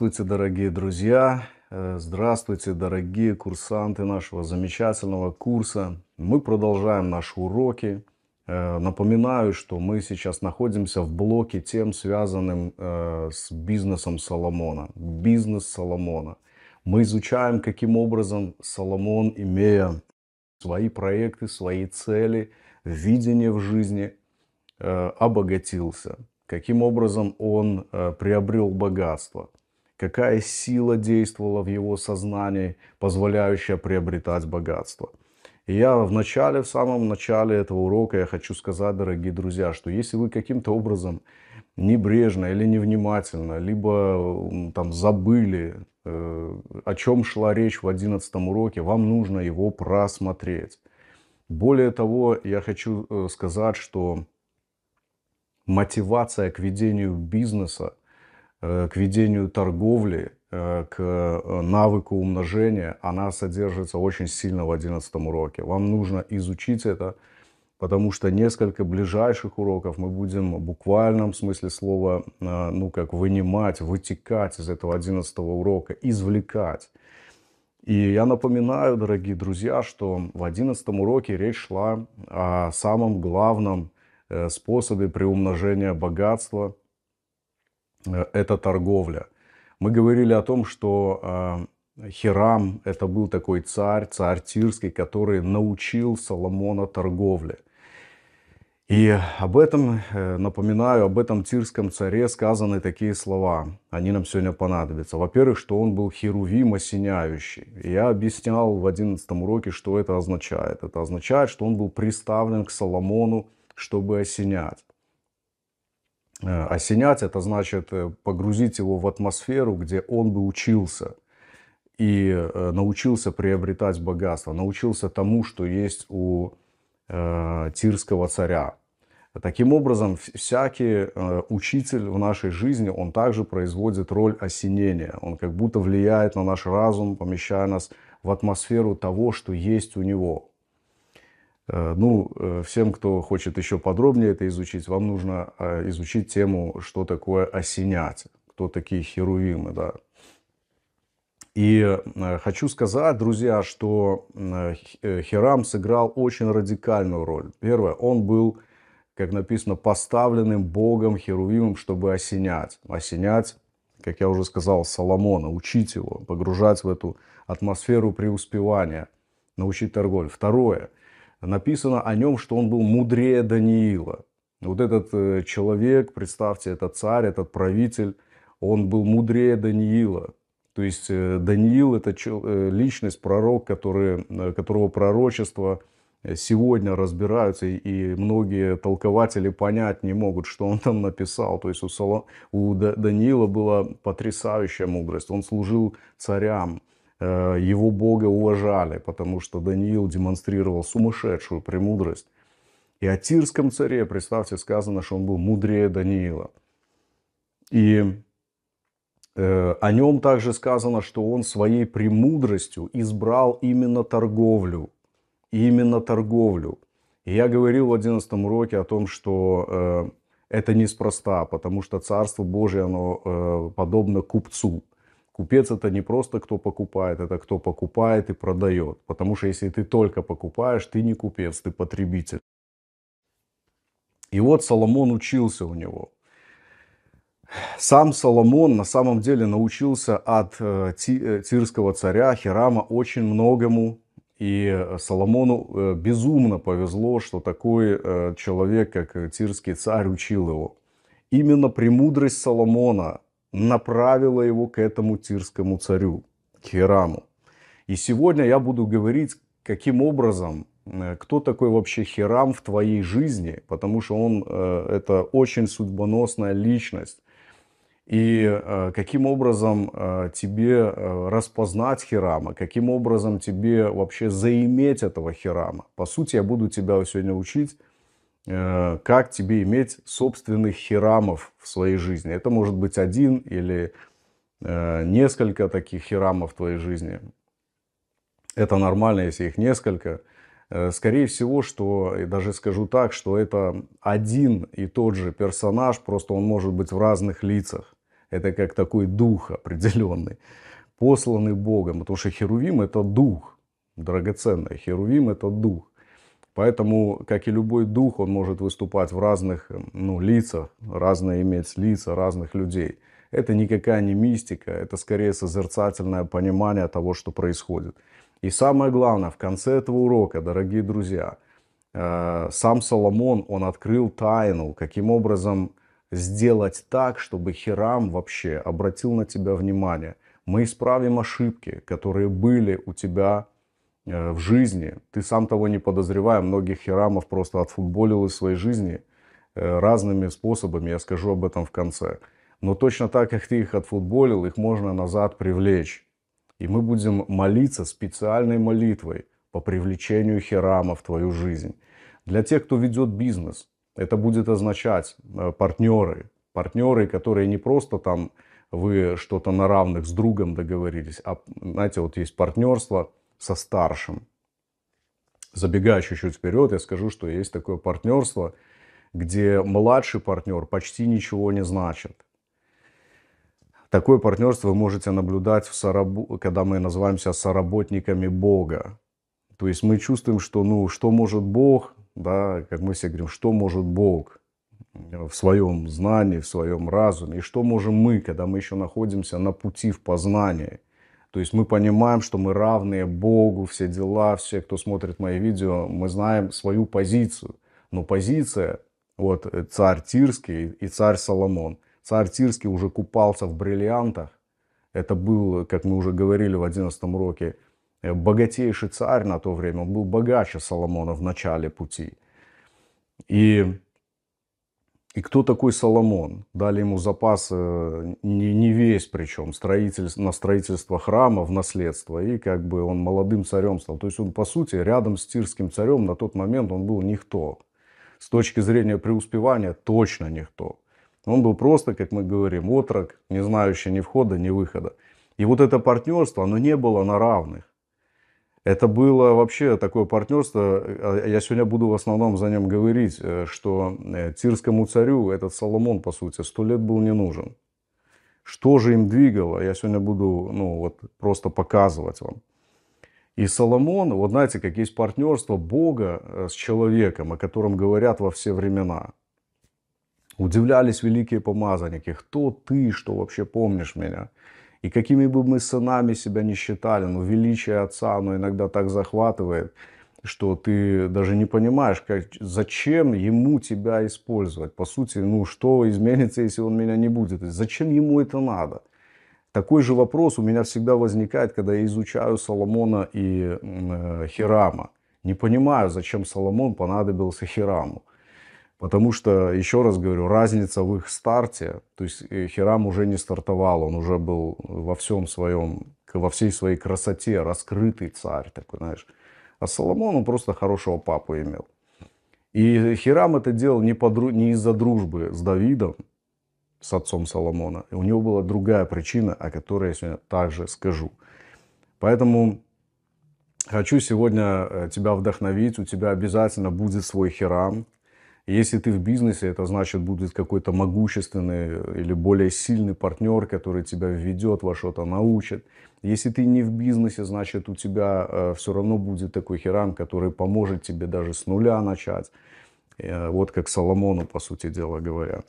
Здравствуйте, дорогие друзья! Э, здравствуйте, дорогие курсанты нашего замечательного курса. Мы продолжаем наши уроки. Э, напоминаю, что мы сейчас находимся в блоке тем, связанным э, с бизнесом Соломона. Бизнес Соломона. Мы изучаем, каким образом Соломон, имея свои проекты, свои цели, видение в жизни, обогатился каким образом он приобрел богатство какая сила действовала в его сознании, позволяющая приобретать богатство. И я в начале, в самом начале этого урока я хочу сказать, дорогие друзья, что если вы каким-то образом небрежно или невнимательно, либо там забыли, э, о чем шла речь в 11 уроке, вам нужно его просмотреть. Более того, я хочу э, сказать, что мотивация к ведению бизнеса Э, к ведению торговли, э, к э, навыку умножения, она содержится очень сильно в 11 уроке. Вам нужно изучить это, потому что несколько ближайших уроков мы будем в буквальном смысле слова, ну как вынимать, вытекать из этого 11 урока, извлекать. И я напоминаю, дорогие друзья, что в 11 уроке речь шла о самом главном способе приумножения богатства – Э, это торговля. Мы говорили о том, что а, Хирам это был такой царь, царь Тирский, который научил Соломона торговле. И об этом, э, напоминаю, об этом тирском царе сказаны такие слова. Они нам сегодня понадобятся. Во-первых, что он был херувим осеняющий. Я объяснял в 11 уроке, что это означает. Это означает, что он был приставлен к Соломону, чтобы осенять. Э, осенять – это значит э, погрузить его в атмосферу, где он бы учился и э, научился приобретать богатство, научился тому, что есть у э, тирского царя. Таким образом, всякий э, учитель в нашей жизни, он также производит роль осенения. Он как будто влияет на наш разум, помещая нас в атмосферу того, что есть у него. Э, ну, э, всем, кто хочет еще подробнее это изучить, вам нужно э, изучить тему, что такое осенять, кто такие херувимы, да. И хочу сказать, друзья, что Херам сыграл очень радикальную роль. Первое, он был, как написано, поставленным Богом Херувимом, чтобы осенять. Осенять, как я уже сказал, Соломона, учить его, погружать в эту атмосферу преуспевания, научить торговле. Второе – написано о нем, что он был мудрее Даниила. Вот этот э, человек, представьте, этот царь, этот правитель, он был мудрее Даниила. То есть э, Даниил – это э, личность, пророк, который, которого пророчество сегодня разбираются, и многие толкователи понять не могут, что он там написал. То есть у, Соло... у Даниила была потрясающая мудрость. Он служил царям, Э, его Бога уважали, потому что Даниил демонстрировал сумасшедшую премудрость. И о тирском царе, представьте, сказано, что он был мудрее Даниила. И э, о нем также сказано, что он своей премудростью избрал именно торговлю. Именно торговлю. И я говорил в 11 уроке о том, что э, это неспроста, потому что Царство Божие, оно подобно купцу. Купец это не просто кто покупает, это кто покупает и продает. Потому что если ты только покупаешь, ты не купец, ты потребитель. И вот Соломон учился у него. Сам Соломон на самом деле научился от э, э, тирского царя Хирама очень многому. И Соломону э, безумно повезло, что такой человек, как тирский царь, учил его. Именно премудрость Соломона направила его к этому тирскому царю, к Хираму. И сегодня я буду говорить, каким образом, э, кто такой вообще Хирам в твоей жизни, потому что он э, это очень судьбоносная личность. И э, каким образом тебе распознать Хирама, каким образом тебе вообще заиметь этого Хирама. По сути, я буду тебя сегодня учить Э, как тебе иметь собственных хирамов в своей жизни. Это может быть один или э, несколько таких хирамов в твоей жизни. Это нормально, если их несколько. Э, скорее всего, что, и даже скажу так, что это один и тот же персонаж, просто он может быть в разных лицах. Это как такой дух определенный, посланный Богом. Потому что Херувим – это дух, драгоценный. Херувим – это дух. Поэтому, как и любой дух, он может выступать в разных эм, ну, лицах, разные иметь лица разных людей. Это никакая не мистика, это скорее созерцательное понимание того, что происходит. И самое главное, в конце этого урока, дорогие друзья, э, сам Соломон, он открыл тайну, каким образом сделать так, чтобы Хирам вообще обратил на тебя внимание. Мы исправим ошибки, которые были у тебя Э, в жизни. Ты сам того не подозревая, многих херамов просто отфутболил из своей жизни э, разными способами, я скажу об этом в конце. Но точно так, как ты их отфутболил, их можно назад привлечь. И мы будем молиться специальной молитвой по привлечению херама в твою жизнь. Для тех, кто ведет бизнес, это будет означать э, партнеры. Партнеры, которые не просто там вы что-то на равных с другом договорились, а, знаете, вот есть партнерство – со старшим. Забегая чуть-чуть вперед, я скажу, что есть такое партнерство, где младший партнер почти ничего не значит. Такое партнерство вы можете наблюдать, в сораб... когда мы называемся соработниками Бога. То есть мы чувствуем, что ну, что может Бог, да, как мы все говорим, что может Бог в своем знании, в своем разуме, и что можем мы, когда мы еще находимся на пути в познании – то есть мы понимаем, что мы равные Богу, все дела, все, кто смотрит мои видео, мы знаем свою позицию. Но позиция, вот э, царь Тирский и царь Соломон. Царь Тирский уже купался в бриллиантах. Это был, как мы уже говорили в 11 уроке, э, богатейший царь на то время. Он был богаче Соломона в начале пути. И и кто такой Соломон? Дали ему запас, э, не, не весь причем, строитель, на строительство храма в наследство. И как бы он молодым царем стал. То есть он, по сути, рядом с тирским царем на тот момент он был никто. С точки зрения преуспевания точно никто. Он был просто, как мы говорим, отрок, не знающий ни входа, ни выхода. И вот это партнерство, оно не было на равных. Это было вообще такое партнерство, а, а я сегодня буду в основном за ним говорить, э, что э, тирскому царю этот Соломон, по сути, сто лет был не нужен. Что же им двигало, я сегодня буду ну, вот, просто показывать вам. И Соломон, вот знаете, как есть партнерство Бога э, с человеком, о котором говорят во все времена. Удивлялись великие помазанники, кто ты, что вообще помнишь меня? И какими бы мы сынами себя не считали, но величие Отца, оно иногда так захватывает, что ты даже не понимаешь, как, зачем ему тебя использовать. По сути, ну что изменится, если он меня не будет? Зачем ему это надо? Такой же вопрос у меня всегда возникает, когда я изучаю Соломона и э, Хирама. Не понимаю, зачем Соломон понадобился Хираму. Потому что, еще раз говорю, разница в их старте, то есть э, Хирам уже не стартовал, он уже был во всем своем, во всей своей красоте, раскрытый царь такой, знаешь. А Соломон, он просто хорошего папу имел. И Хирам это делал не, по, не из-за дружбы с Давидом, с отцом Соломона. И у него была другая причина, о которой я сегодня также скажу. Поэтому хочу сегодня э, тебя вдохновить. У тебя обязательно будет свой херам. Если ты в бизнесе, это значит будет какой-то могущественный э, или более сильный партнер, который тебя введет, во что-то научит. Если ты не в бизнесе, значит у тебя э, все равно будет такой херам, который поможет тебе даже с нуля начать. Э, вот как Соломону, по сути дела, говорят.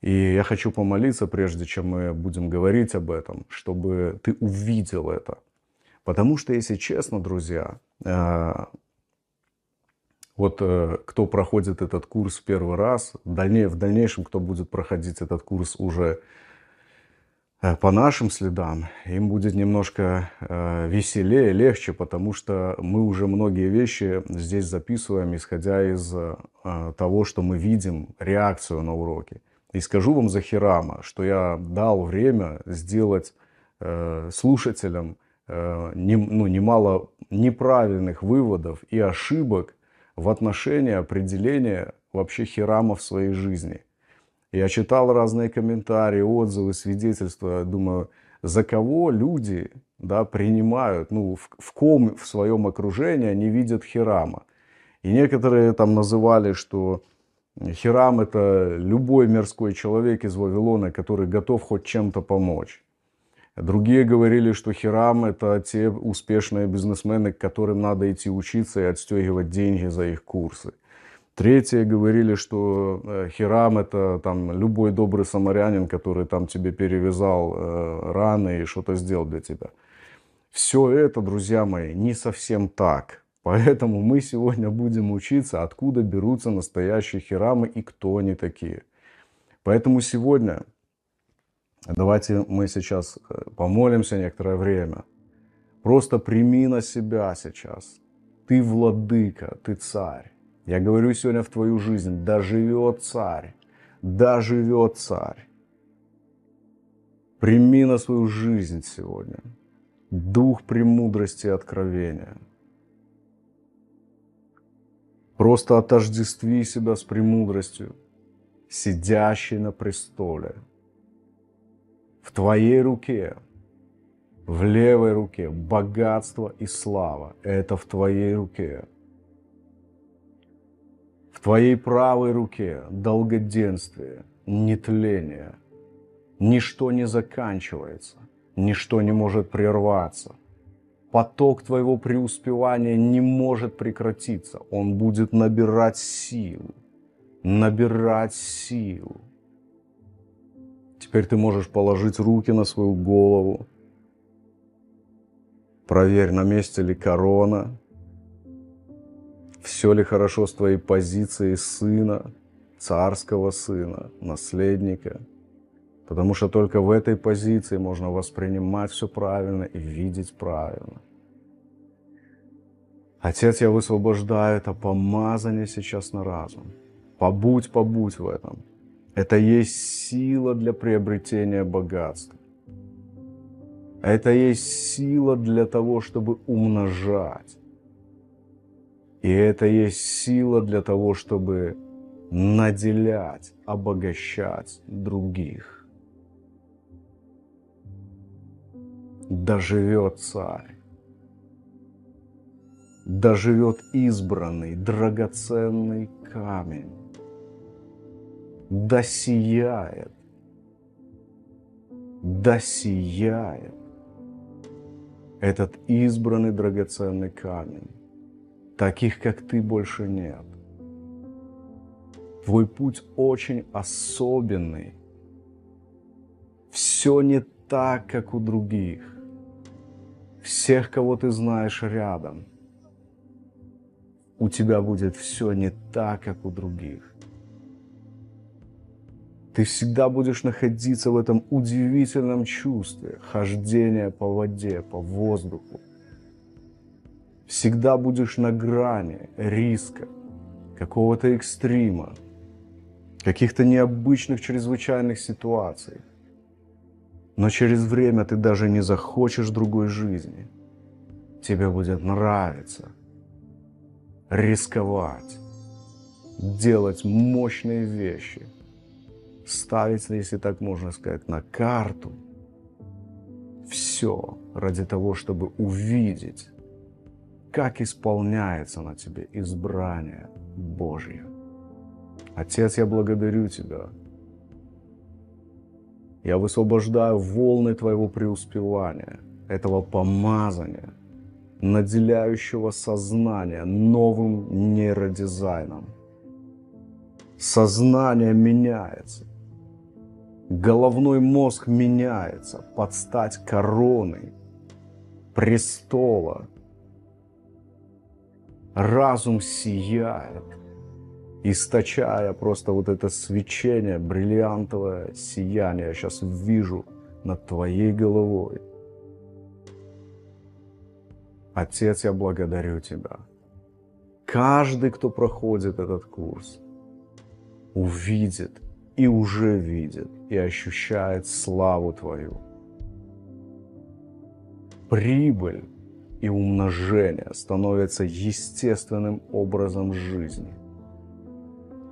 И я хочу помолиться, прежде чем мы будем говорить об этом, чтобы ты увидел это. Потому что, если честно, друзья, э, вот э, кто проходит этот курс в первый раз, в дальнейшем, кто будет проходить этот курс уже э, по нашим следам, им будет немножко э, веселее, легче, потому что мы уже многие вещи здесь записываем, исходя из того, что мы видим реакцию на уроки. И скажу вам за Хирама, что я дал время сделать слушателям ну, немало неправильных выводов и ошибок, в отношении определения вообще херама в своей жизни. Я читал разные комментарии, отзывы, свидетельства. думаю, за кого люди да, принимают, ну, в, в ком в своем окружении они видят херама. И некоторые там называли, что херам – это любой мирской человек из Вавилона, который готов хоть чем-то помочь. Другие говорили, что Хирам – это те успешные бизнесмены, к которым надо идти учиться и отстегивать деньги за их курсы. Третьи говорили, что э, Хирам – это там, любой добрый самарянин, который там тебе перевязал э, раны и что-то сделал для тебя. Все это, друзья мои, не совсем так. Поэтому мы сегодня будем учиться, откуда берутся настоящие хирамы и кто они такие. Поэтому сегодня Давайте мы сейчас э, помолимся некоторое время. Просто прими на себя сейчас. Ты владыка, ты царь. Я говорю сегодня в твою жизнь, да живет царь, да живет царь. Прими на свою жизнь сегодня дух премудрости и откровения. Просто отождестви себя с премудростью, сидящей на престоле – в твоей руке, в левой руке богатство и слава. Это в твоей руке. В твоей правой руке долгоденствие, нетление. Ничто не заканчивается, ничто не может прерваться. Поток твоего преуспевания не может прекратиться. Он будет набирать силу, набирать силу. Теперь ты можешь положить руки на свою голову. Проверь, на месте ли корона. Все ли хорошо с твоей позицией сына, царского сына, наследника. Потому что только в этой позиции можно воспринимать все правильно и видеть правильно. Отец, я высвобождаю это помазание сейчас на разум. Побудь, побудь в этом. Это есть сила для приобретения богатства. Это есть сила для того, чтобы умножать. И это есть сила для того, чтобы наделять, обогащать других. Доживет царь. Доживет избранный, драгоценный камень Досияет, досияет этот избранный драгоценный камень. Таких, как ты, больше нет. Твой путь очень особенный. Все не так, как у других. Всех, кого ты знаешь рядом, у тебя будет все не так, как у других ты всегда будешь находиться в этом удивительном чувстве хождения по воде, по воздуху. Всегда будешь на грани риска, какого-то экстрима, каких-то необычных чрезвычайных ситуаций. Но через время ты даже не захочешь другой жизни. Тебе будет нравиться рисковать, делать мощные вещи – ставится, если так можно сказать, на карту все ради того, чтобы увидеть, как исполняется на тебе избрание Божье. Отец, я благодарю Тебя. Я высвобождаю волны Твоего преуспевания, этого помазания, наделяющего сознание новым нейродизайном. Сознание меняется. Головной мозг меняется под стать короной, престола. Разум сияет, источая просто вот это свечение, бриллиантовое сияние. Я сейчас вижу над твоей головой. Отец, я благодарю тебя. Каждый, кто проходит этот курс, увидит – и уже видит и ощущает славу Твою, прибыль и умножение становятся естественным образом жизни.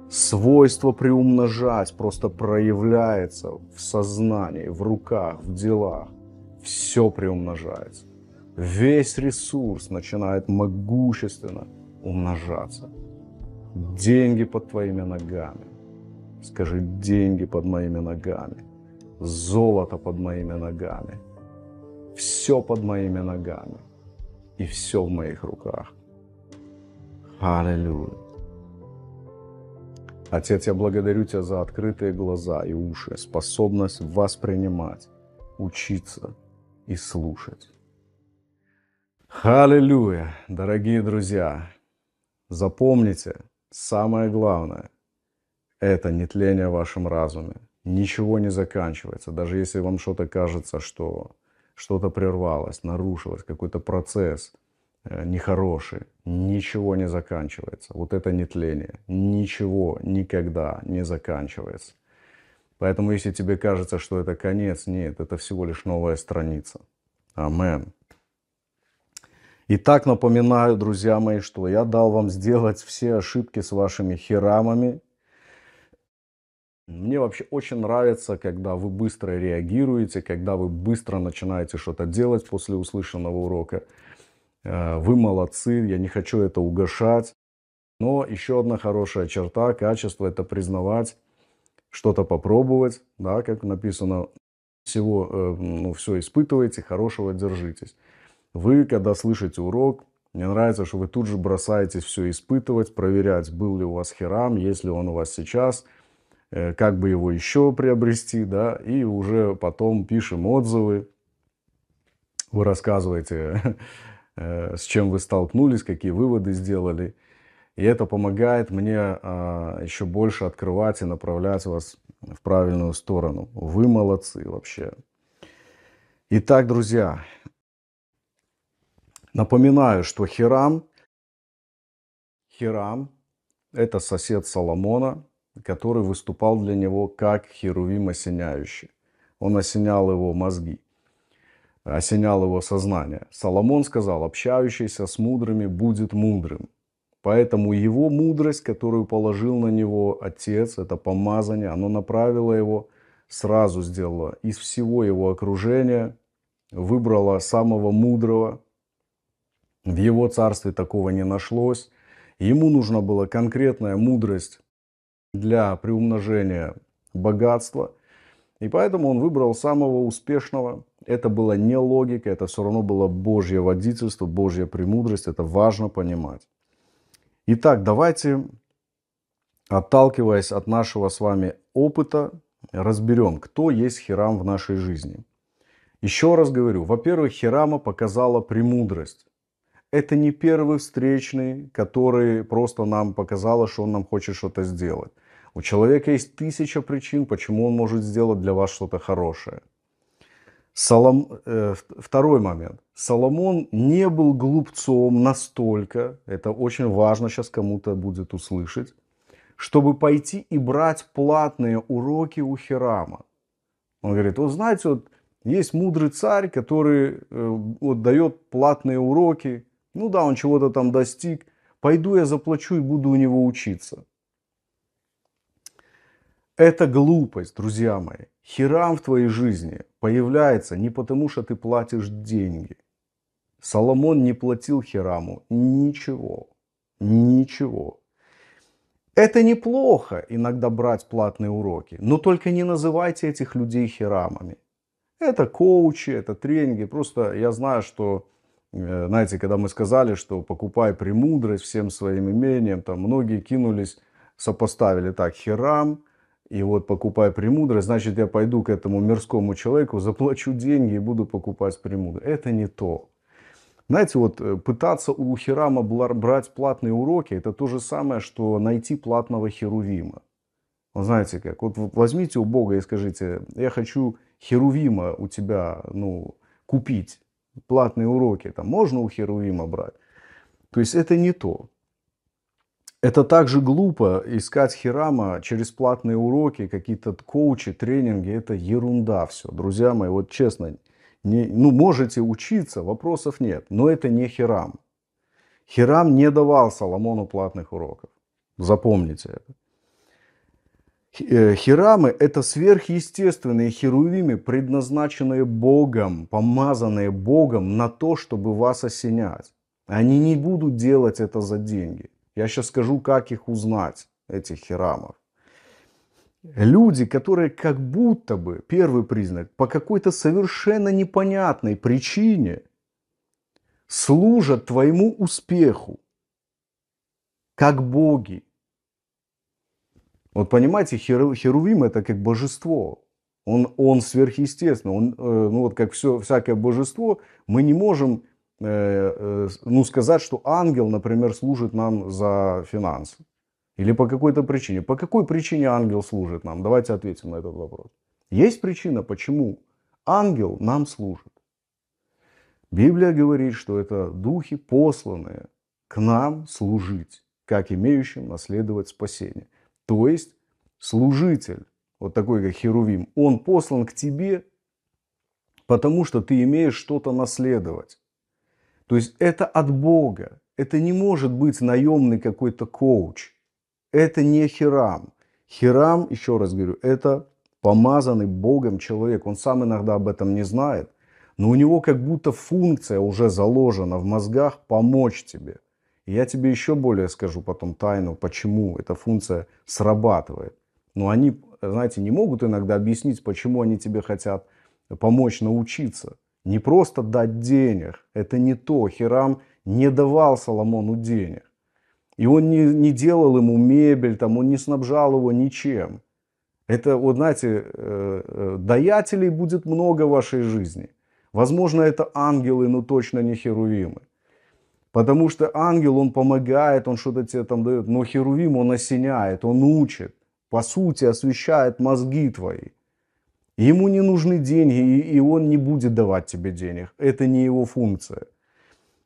Свойство приумножать просто проявляется в сознании, в руках, в делах. Все приумножается. Весь ресурс начинает могущественно умножаться. Деньги под твоими ногами Скажи, деньги под моими ногами, золото под моими ногами, все под моими ногами и все в моих руках. Аллилуйя. Отец, я благодарю Тебя за открытые глаза и уши, способность воспринимать, учиться и слушать. Аллилуйя, дорогие друзья! Запомните самое главное – это нетление в вашем разуме. Ничего не заканчивается. Даже если вам что-то кажется, что что-то прервалось, нарушилось, какой-то процесс э, нехороший, ничего не заканчивается. Вот это нетление. Ничего никогда не заканчивается. Поэтому если тебе кажется, что это конец, нет, это всего лишь новая страница. Амен. Итак, напоминаю, друзья мои, что я дал вам сделать все ошибки с вашими херамами, мне вообще очень нравится, когда вы быстро реагируете, когда вы быстро начинаете что-то делать после услышанного урока. Э, вы молодцы, я не хочу это угошать. Но еще одна хорошая черта, качество – это признавать, что-то попробовать, да, как написано, всего, э, ну, все испытывайте, хорошего держитесь. Вы, когда слышите урок, мне нравится, что вы тут же бросаетесь все испытывать, проверять, был ли у вас херам, есть ли он у вас сейчас – Э, как бы его еще приобрести, да, и уже потом пишем отзывы, вы рассказываете, э, с чем вы столкнулись, какие выводы сделали. И это помогает мне а, еще больше открывать и направлять вас в правильную сторону. Вы молодцы вообще. Итак, друзья, напоминаю, что Хирам, Хирам – это сосед Соломона – который выступал для него как Херувим осеняющий. Он осенял его мозги, осенял его сознание. Соломон сказал, общающийся с мудрыми будет мудрым. Поэтому его мудрость, которую положил на него отец, это помазание, оно направило его, сразу сделало из всего его окружения, выбрало самого мудрого. В его царстве такого не нашлось. Ему нужна была конкретная мудрость для приумножения богатства. И поэтому он выбрал самого успешного. Это была не логика, это все равно было Божье водительство, Божья премудрость. Это важно понимать. Итак, давайте, отталкиваясь от нашего с вами опыта, разберем, кто есть Хирам в нашей жизни. Еще раз говорю, во-первых, Хирама показала премудрость это не первый встречный, который просто нам показало, что он нам хочет что-то сделать. У человека есть тысяча причин, почему он может сделать для вас что-то хорошее. Солом... Э, второй момент. Соломон не был глупцом настолько, это очень важно сейчас кому-то будет услышать, чтобы пойти и брать платные уроки у Хирама. Он говорит, вот знаете, вот есть мудрый царь, который э, вот, дает платные уроки, ну да, он чего-то там достиг. Пойду я заплачу и буду у него учиться. Это глупость, друзья мои. Херам в твоей жизни появляется не потому, что ты платишь деньги. Соломон не платил Хераму ничего. Ничего. Это неплохо иногда брать платные уроки, но только не называйте этих людей херамами. Это коучи, это тренинги. Просто я знаю, что Э, знаете, когда мы сказали, что покупай премудрость всем своим имением, там многие кинулись, сопоставили так, херам, и вот покупай премудрость, значит, я пойду к этому мирскому человеку, заплачу деньги и буду покупать премудрость. Это не то. Знаете, вот э, пытаться у Хирама брать платные уроки, это то же самое, что найти платного Херувима. Вот знаете как, вот возьмите у Бога и скажите, я хочу Херувима у тебя, ну, купить платные уроки, там можно у Херувима брать. То есть это не то. Это также глупо искать Хирама через платные уроки, какие-то коучи, тренинги. Это ерунда все. Друзья мои, вот честно, не, ну можете учиться, вопросов нет. Но это не Хирам. Хирам не давал Соломону платных уроков. Запомните это. Э, хирамы – это сверхъестественные херувимы, предназначенные Богом, помазанные Богом на то, чтобы вас осенять. Они не будут делать это за деньги. Я сейчас скажу, как их узнать, этих херамов. Люди, которые как будто бы, первый признак, по какой-то совершенно непонятной причине служат твоему успеху, как боги, вот понимаете, херу, Херувим это как божество. Он, он сверхъестественный. Он, э, ну вот как все, всякое божество, мы не можем э, э, ну, сказать, что ангел, например, служит нам за финансы. Или по какой-то причине. По какой причине ангел служит нам? Давайте ответим на этот вопрос. Есть причина, почему ангел нам служит. Библия говорит, что это духи, посланные к нам служить, как имеющим наследовать спасение. То есть служитель, вот такой как Херувим, он послан к тебе, потому что ты имеешь что-то наследовать. То есть это от Бога. Это не может быть наемный какой-то коуч. Это не Хирам. Хирам, еще раз говорю, это помазанный Богом человек. Он сам иногда об этом не знает. Но у него как будто функция уже заложена в мозгах помочь тебе – и я тебе еще более скажу потом тайну, почему эта функция срабатывает. Но они, знаете, не могут иногда объяснить, почему они тебе хотят помочь научиться. Не просто дать денег. Это не то. Хирам не давал Соломону денег. И он не, не делал ему мебель, там, он не снабжал его ничем. Это, вот знаете, э, э, даятелей будет много в вашей жизни. Возможно, это ангелы, но точно не херувимы. Потому что ангел, он помогает, он что-то тебе там дает, но Херувим, он осеняет, он учит, по сути, освещает мозги твои. Ему не нужны деньги, и он не будет давать тебе денег. Это не его функция.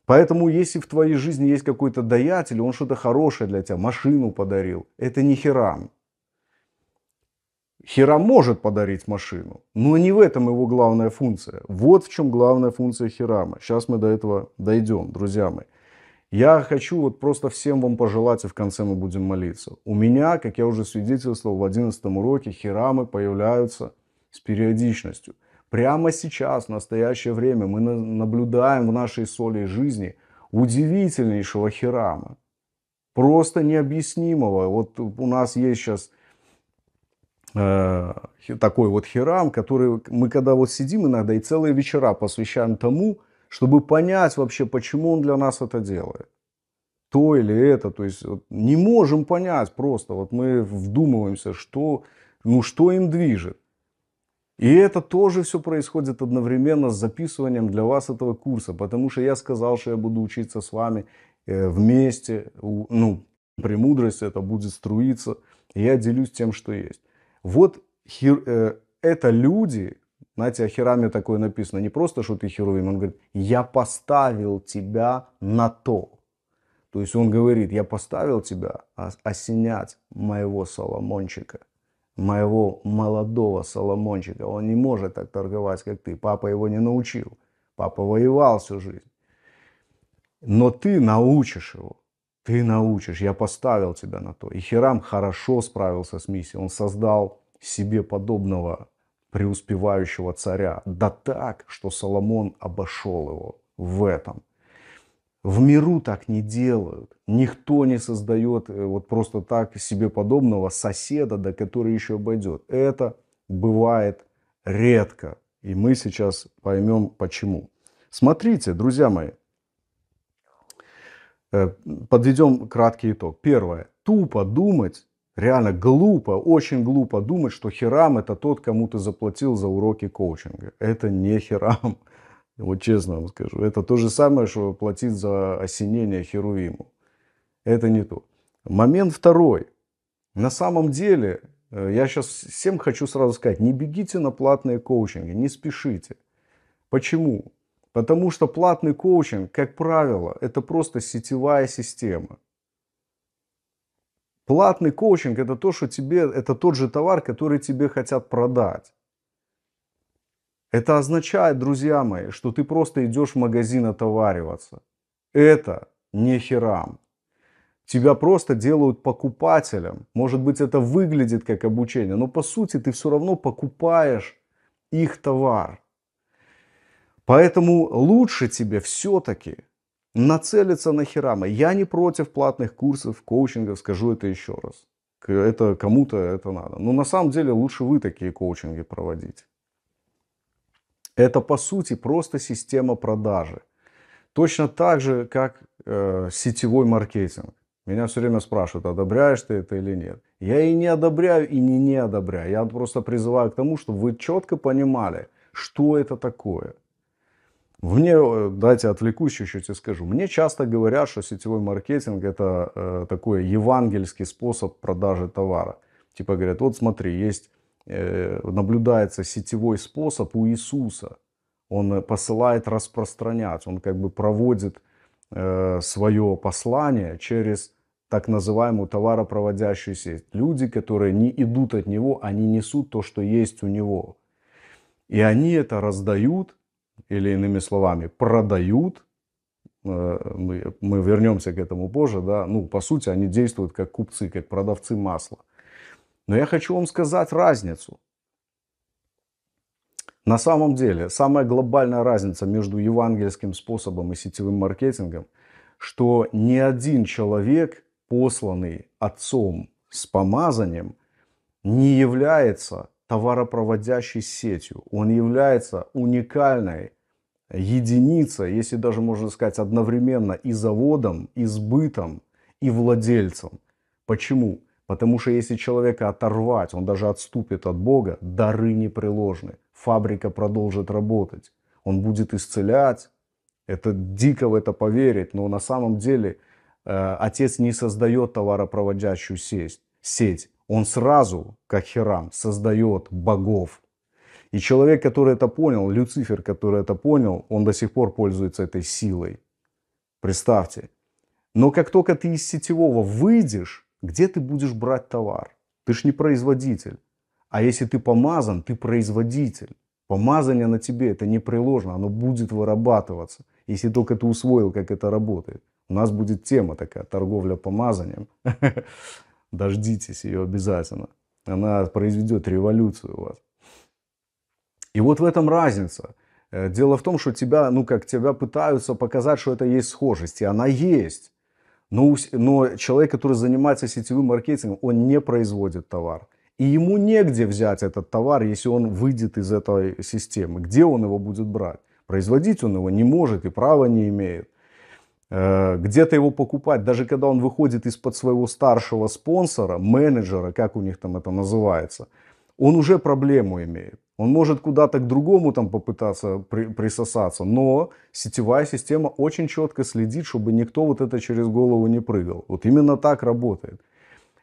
Поэтому, если в твоей жизни есть какой-то даятель, он что-то хорошее для тебя, машину подарил, это не Херам. Херам может подарить машину, но не в этом его главная функция. Вот в чем главная функция Херама. Сейчас мы до этого дойдем, друзья мои. Я хочу вот просто всем вам пожелать, и в конце мы будем молиться. У меня, как я уже свидетельствовал в 11 уроке, хирамы появляются с периодичностью. Прямо сейчас, в настоящее время, мы наблюдаем в нашей соли жизни удивительнейшего хирама. Просто необъяснимого. Вот у нас есть сейчас э, такой вот хирам, который мы когда вот сидим иногда и целые вечера посвящаем тому, чтобы понять вообще, почему он для нас это делает. То или это, то есть вот, не можем понять просто, вот мы вдумываемся, что, ну, что им движет. И это тоже все происходит одновременно с записыванием для вас этого курса, потому что я сказал, что я буду учиться с вами э, вместе, ну, премудрость это будет струиться, и я делюсь тем, что есть. Вот э, это люди, знаете, о Хераме такое написано. Не просто, что ты Херувим. Он говорит, я поставил тебя на то. То есть он говорит, я поставил тебя осенять моего Соломончика. Моего молодого Соломончика. Он не может так торговать, как ты. Папа его не научил. Папа воевал всю жизнь. Но ты научишь его. Ты научишь. Я поставил тебя на то. И Херам хорошо справился с миссией. Он создал себе подобного преуспевающего царя. Да так, что Соломон обошел его в этом. В миру так не делают. Никто не создает э, вот просто так себе подобного соседа, до который еще обойдет. Это бывает редко. И мы сейчас поймем почему. Смотрите, друзья мои, э, подведем краткий итог. Первое. Тупо думать, реально глупо, очень глупо думать, что Херам это тот, кому ты заплатил за уроки коучинга. Это не Херам. Вот честно вам скажу. Это то же самое, что платить за осенение Херувиму. Это не то. Момент второй. На самом деле, э, я сейчас всем хочу сразу сказать, не бегите на платные коучинги, не спешите. Почему? Потому что платный коучинг, как правило, это просто сетевая система. Платный коучинг это то, что тебе, это тот же товар, который тебе хотят продать. Это означает, друзья мои, что ты просто идешь в магазин отовариваться. Это не херам. Тебя просто делают покупателем. Может быть, это выглядит как обучение, но по сути ты все равно покупаешь их товар. Поэтому лучше тебе все-таки нацелиться на Хирама. Я не против платных курсов, коучинга. скажу это еще раз. Это кому-то это надо. Но на самом деле лучше вы такие коучинги проводите. Это по сути просто система продажи. Точно так же, как э, сетевой маркетинг. Меня все время спрашивают, одобряешь ты это или нет. Я и не одобряю, и не не одобряю. Я просто призываю к тому, чтобы вы четко понимали, что это такое – мне, э, дайте отвлекусь еще, чуть скажу. Мне часто говорят, что сетевой маркетинг это э, такой евангельский способ продажи товара. Типа говорят, вот смотри, есть, э, наблюдается сетевой способ у Иисуса. Он э, посылает распространять, он как бы проводит э, свое послание через так называемую товаропроводящую сеть. Люди, которые не идут от него, они несут то, что есть у него. И они это раздают, или иными словами, продают, э, мы, мы вернемся к этому позже, да, ну, по сути, они действуют как купцы, как продавцы масла. Но я хочу вам сказать разницу. На самом деле, самая глобальная разница между евангельским способом и сетевым маркетингом, что ни один человек, посланный отцом с помазанием, не является товаропроводящей сетью. Он является уникальной единицей, если даже можно сказать одновременно и заводом, и сбытом, и владельцем. Почему? Потому что если человека оторвать, он даже отступит от Бога, дары не приложены. Фабрика продолжит работать. Он будет исцелять. Это дико в это поверить, но на самом деле э, отец не создает товаропроводящую сеть. сеть он сразу, как Херам, создает богов. И человек, который это понял, Люцифер, который это понял, он до сих пор пользуется этой силой. Представьте. Но как только ты из сетевого выйдешь, где ты будешь брать товар? Ты ж не производитель. А если ты помазан, ты производитель. Помазание на тебе, это не приложено, оно будет вырабатываться, если только ты усвоил, как это работает. У нас будет тема такая, торговля помазанием. Дождитесь ее обязательно. Она произведет революцию у вас. И вот в этом разница. Э, дело в том, что тебя, ну как тебя пытаются показать, что это есть схожесть, и она есть. Но, но человек, который занимается сетевым маркетингом, он не производит товар. И ему негде взять этот товар, если он выйдет из этой системы. Где он его будет брать? Производить он его не может и права не имеет. Э, где-то его покупать, даже когда он выходит из-под своего старшего спонсора, менеджера, как у них там это называется, он уже проблему имеет. Он может куда-то к другому там попытаться при, присосаться, но сетевая система очень четко следит, чтобы никто вот это через голову не прыгал. Вот именно так работает.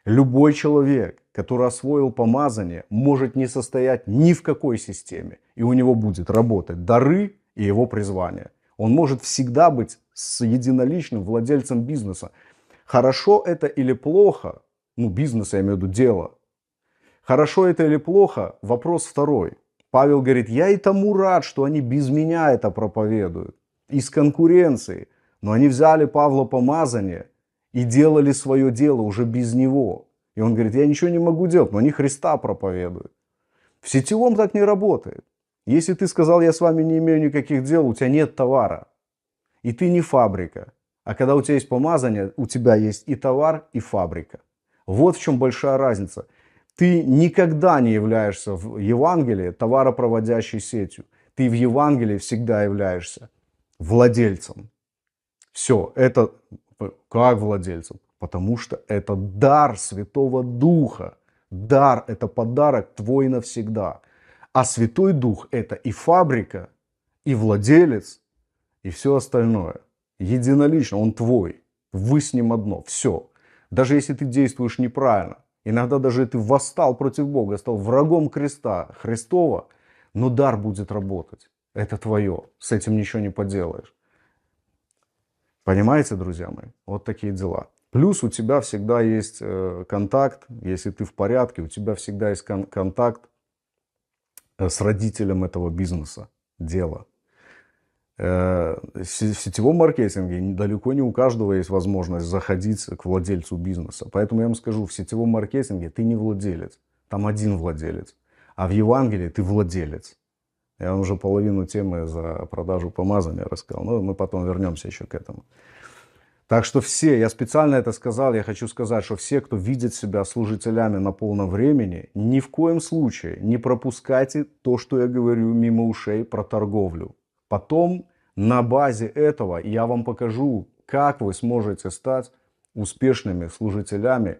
Любой человек, который освоил помазание, может не состоять ни в какой системе, и у него будет работать дары и его призвание – он может всегда быть с единоличным владельцем бизнеса. Хорошо это или плохо, ну бизнес я имею в виду дело, хорошо это или плохо, вопрос второй. Павел говорит, я и тому рад, что они без меня это проповедуют, из конкуренции. Но они взяли Павла помазание и делали свое дело уже без него. И он говорит, я ничего не могу делать, но они Христа проповедуют. В сетевом так не работает. Если ты сказал, я с вами не имею никаких дел, у тебя нет товара. И ты не фабрика. А когда у тебя есть помазание, у тебя есть и товар, и фабрика. Вот в чем большая разница. Ты никогда не являешься в Евангелии товаропроводящей сетью. Ты в Евангелии всегда являешься владельцем. Все, это как владельцем? Потому что это дар Святого Духа. Дар – это подарок твой навсегда – а Святой Дух – это и фабрика, и владелец, и все остальное. Единолично, он твой. Вы с ним одно. Все. Даже если ты действуешь неправильно, иногда даже ты восстал против Бога, стал врагом креста Христова, но дар будет работать. Это твое. С этим ничего не поделаешь. Понимаете, друзья мои? Вот такие дела. Плюс у тебя всегда есть э, контакт, если ты в порядке, у тебя всегда есть контакт Э, с родителем этого бизнеса дело. Э, в сетевом маркетинге далеко не у каждого есть возможность заходить к владельцу бизнеса. Поэтому я вам скажу, в сетевом маркетинге ты не владелец, там один владелец. А в Евангелии ты владелец. Я вам уже половину темы за продажу помазания рассказал, но мы потом вернемся еще к этому. Так что все, я специально это сказал, я хочу сказать, что все, кто видит себя служителями на полном времени, ни в коем случае не пропускайте то, что я говорю мимо ушей про торговлю. Потом на базе этого я вам покажу, как вы сможете стать успешными служителями,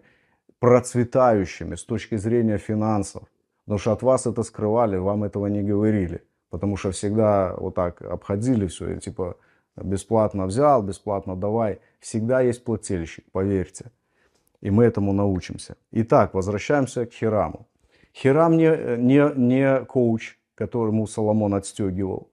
процветающими с точки зрения финансов. Потому что от вас это скрывали, вам этого не говорили. Потому что всегда вот так обходили все, и типа Бесплатно взял, бесплатно давай. Всегда есть плательщик, поверьте. И мы этому научимся. Итак, возвращаемся к Хираму. Хирам не, не, не коуч, которому Соломон отстегивал.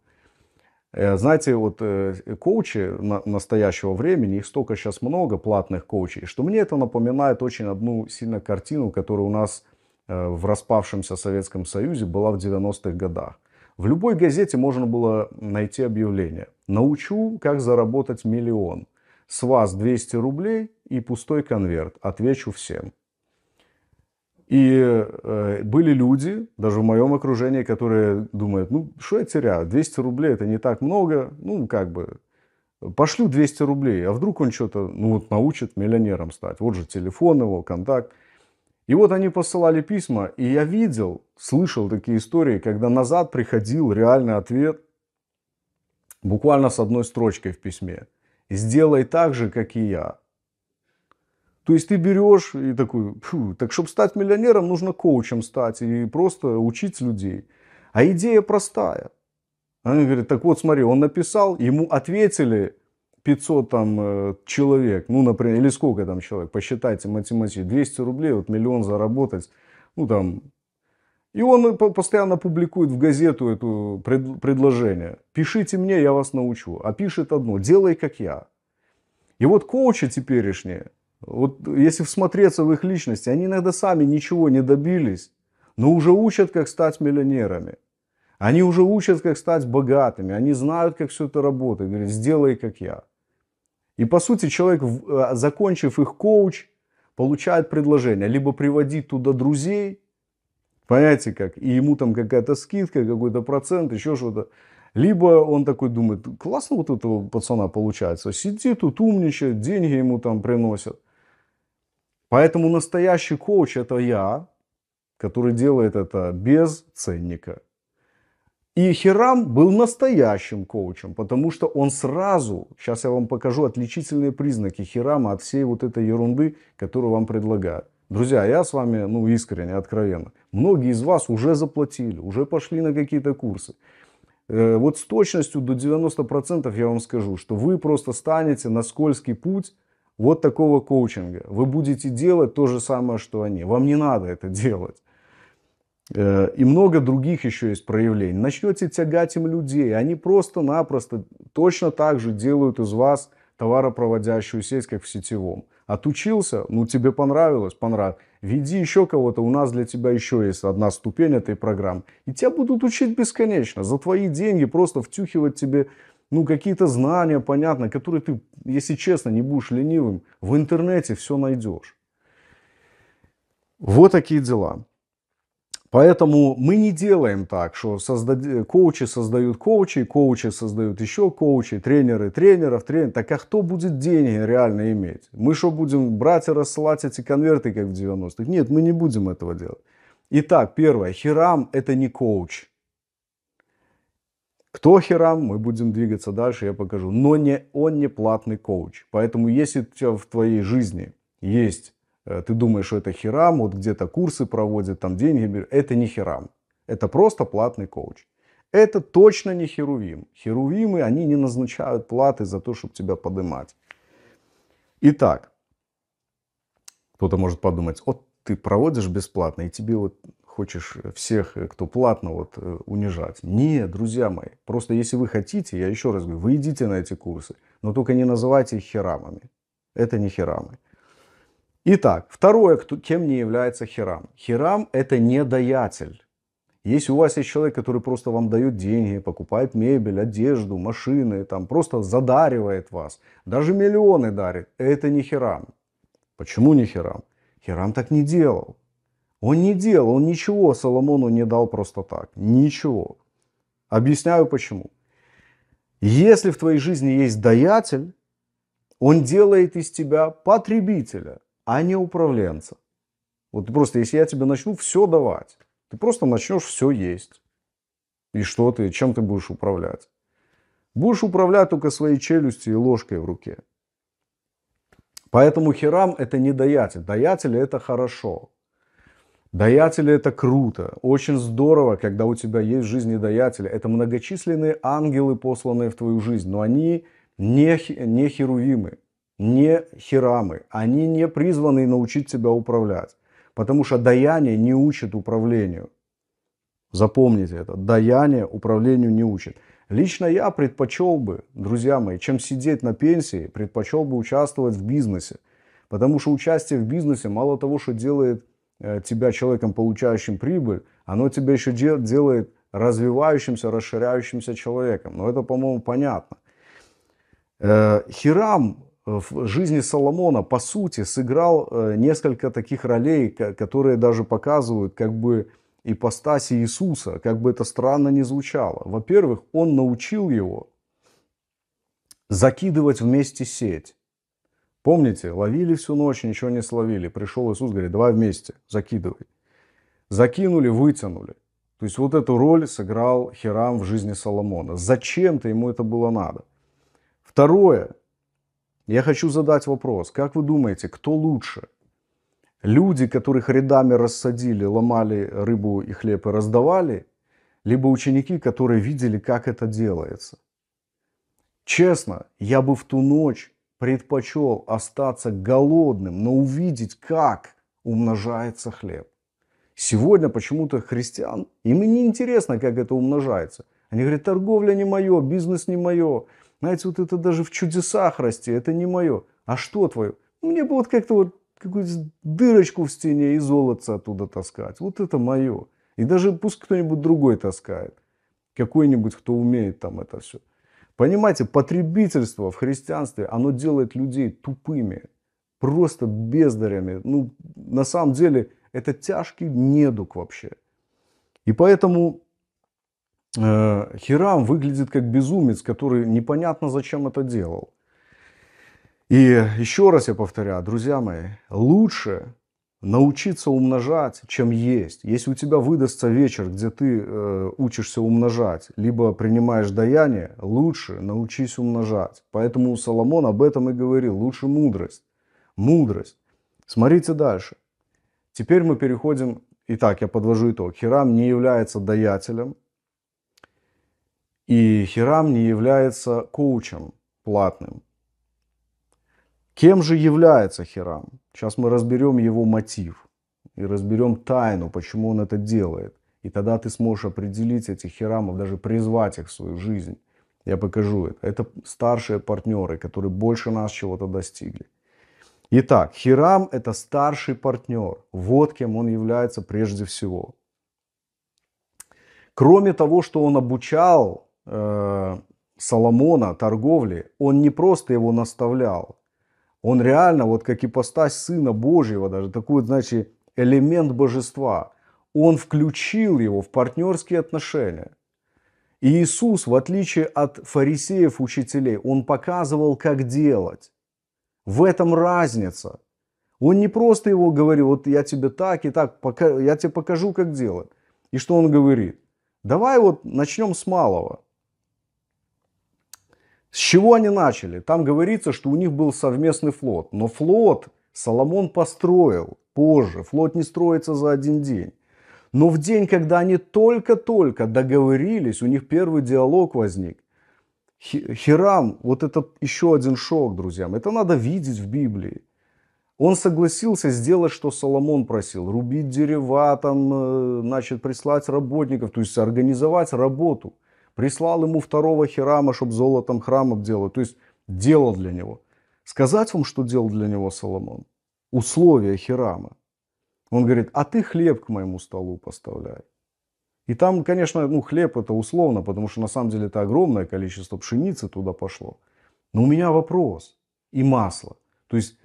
Э, знаете, вот э, коучи настоящего времени, их столько сейчас много, платных коучей, что мне это напоминает очень одну сильно картину, которая у нас э, в распавшемся Советском Союзе была в 90-х годах. В любой газете можно было найти объявление. Научу, как заработать миллион. С вас 200 рублей и пустой конверт. Отвечу всем. И э, были люди, даже в моем окружении, которые думают, ну, что я теряю? 200 рублей это не так много. Ну, как бы, пошлю 200 рублей, а вдруг он что-то, ну, вот научит миллионером стать. Вот же телефон его, контакт. И вот они посылали письма, и я видел, слышал такие истории, когда назад приходил реальный ответ буквально с одной строчкой в письме. «Сделай так же, как и я». То есть ты берешь и такой, фу, так чтобы стать миллионером, нужно коучем стать и просто учить людей. А идея простая. Они говорят, так вот смотри, он написал, ему ответили 500 там, э, человек, ну, например, или сколько там человек, посчитайте математически, 200 рублей, вот миллион заработать, ну, там, и он постоянно публикует в газету это пред, предложение. Пишите мне, я вас научу. А пишет одно, делай как я. И вот коучи теперешние, вот если всмотреться в их личности, они иногда сами ничего не добились, но уже учат, как стать миллионерами. Они уже учат, как стать богатыми. Они знают, как все это работает. Говорят, сделай, как я. И по сути человек, э, закончив их коуч, получает предложение либо приводить туда друзей, понимаете как, и ему там какая-то скидка, какой-то процент, еще что-то. Либо он такой думает, классно вот этого пацана получается, сидит тут, умничает, деньги ему там приносят. Поэтому настоящий коуч это я, который делает это без ценника. И Хирам был настоящим коучем, потому что он сразу, сейчас я вам покажу отличительные признаки Хирама от всей вот этой ерунды, которую вам предлагают. Друзья, я с вами, ну, искренне, откровенно. Многие из вас уже заплатили, уже пошли на какие-то курсы. Э, вот с точностью до 90% я вам скажу, что вы просто станете на скользкий путь вот такого коучинга. Вы будете делать то же самое, что они. Вам не надо это делать. Э, и много других еще есть проявлений. Начнете тягать им людей. Они просто-напросто точно так же делают из вас товаропроводящую сеть, как в сетевом. Отучился, ну тебе понравилось, понравилось. Веди еще кого-то, у нас для тебя еще есть одна ступень этой программы. И тебя будут учить бесконечно, за твои деньги просто втюхивать тебе ну, какие-то знания, понятно, которые ты, если честно, не будешь ленивым, в интернете все найдешь. Вот такие дела. Поэтому мы не делаем так, что созда... коучи создают коучи, коучи создают еще коучи, тренеры тренеров, тренеров. Так а кто будет деньги реально иметь? Мы что, будем брать и рассылать эти конверты, как в 90-х? Нет, мы не будем этого делать. Итак, первое, Хирам – это не коуч. Кто Хирам, мы будем двигаться дальше, я покажу. Но не, он не платный коуч. Поэтому если у тебя в твоей жизни есть Э, ты думаешь, что это херам, вот где-то курсы проводят, там деньги, это не херам. Это просто платный коуч. Это точно не херувим. Херувимы, они не назначают платы за то, чтобы тебя подымать. Итак, кто-то может подумать, вот ты проводишь бесплатно, и тебе вот хочешь всех, э, кто платно, вот э, унижать. Не, друзья мои, просто если вы хотите, я еще раз говорю, вы идите на эти курсы, но только не называйте их херамами. Это не херамы. Итак, второе, кто, кем не является херам. Херам – это не даятель. Если у вас есть человек, который просто вам дает деньги, покупает мебель, одежду, машины, там просто задаривает вас, даже миллионы дарит, это не херам. Почему не херам? Херам так не делал. Он не делал, он ничего Соломону не дал просто так. Ничего. Объясняю почему. Если в твоей жизни есть даятель, он делает из тебя потребителя – а не управленца. Вот просто, если я тебе начну все давать, ты просто начнешь все есть. И что ты, чем ты будешь управлять? Будешь управлять только своей челюстью и ложкой в руке. Поэтому херам это не даятель. Даятель это хорошо. Даятели это круто. Очень здорово, когда у тебя есть в жизни даятели. Это многочисленные ангелы, посланные в твою жизнь, но они не, не херувимы не хирамы, они не призваны научить тебя управлять, потому что даяние не учит управлению. Запомните это, даяние управлению не учит. Лично я предпочел бы, друзья мои, чем сидеть на пенсии, предпочел бы участвовать в бизнесе. Потому что участие в бизнесе мало того, что делает э, тебя человеком, получающим прибыль, оно тебя еще делает развивающимся, расширяющимся человеком. Но это, по-моему, понятно. Э, хирам Э, в жизни Соломона, по сути, сыграл э, несколько таких ролей, которые даже показывают как бы ипостаси Иисуса, как бы это странно ни звучало. Во-первых, он научил его закидывать вместе сеть. Помните, ловили всю ночь, ничего не словили. Пришел Иисус, говорит, давай вместе, закидывай. Закинули, вытянули. То есть вот эту роль сыграл Хирам в жизни Соломона. Зачем-то ему это было надо. Второе, я хочу задать вопрос. Как вы думаете, кто лучше? Люди, которых рядами рассадили, ломали рыбу и хлеб и раздавали, либо ученики, которые видели, как это делается? Честно, я бы в ту ночь предпочел остаться голодным, но увидеть, как умножается хлеб. Сегодня почему-то христиан, им не интересно, как это умножается. Они говорят, торговля не мое, бизнес не мое, знаете, вот это даже в чудесах расти, это не мое. А что твое? Мне бы вот как-то вот какую-то дырочку в стене и золотце оттуда таскать. Вот это мое. И даже пусть кто-нибудь другой таскает. Какой-нибудь, кто умеет там это все. Понимаете, потребительство в христианстве, оно делает людей тупыми, просто бездарями. Ну, на самом деле, это тяжкий недуг вообще. И поэтому Э, Хирам выглядит как безумец, который непонятно зачем это делал. И еще раз я повторяю, друзья мои, лучше научиться умножать, чем есть. Если у тебя выдастся вечер, где ты э, учишься умножать, либо принимаешь даяние, лучше научись умножать. Поэтому Соломон об этом и говорил. Лучше мудрость. Мудрость. Смотрите дальше. Теперь мы переходим... Итак, я подвожу итог. Хирам не является даятелем, и Хирам не является коучем платным. Кем же является Хирам? Сейчас мы разберем его мотив и разберем тайну, почему он это делает. И тогда ты сможешь определить этих хирамов, даже призвать их в свою жизнь. Я покажу это. Это старшие партнеры, которые больше нас чего-то достигли. Итак, хирам – это старший партнер. Вот кем он является прежде всего. Кроме того, что он обучал Э, Соломона, торговли, он не просто его наставлял, он реально, вот как ипостась Сына Божьего даже, такой, значит, элемент божества, он включил его в партнерские отношения. И Иисус, в отличие от фарисеев, учителей, он показывал, как делать. В этом разница. Он не просто его говорил, вот я тебе так и так, я тебе покажу, как делать. И что он говорит? Давай вот начнем с малого. С чего они начали? Там говорится, что у них был совместный флот. Но флот Соломон построил позже. Флот не строится за один день. Но в день, когда они только-только договорились, у них первый диалог возник. Хирам, вот это еще один шок, друзьям. Это надо видеть в Библии. Он согласился сделать, что Соломон просил. Рубить дерева, там, э, значит, прислать работников, то есть организовать работу – Прислал ему второго Хирама, чтобы золотом храм обделать. То есть делал для него. Сказать вам, что делал для него Соломон? Условия Хирама. Он говорит, а ты хлеб к моему столу поставляй. И там, конечно, ну, хлеб это условно, потому что на самом деле это огромное количество пшеницы туда пошло. Но у меня вопрос. И масло. То есть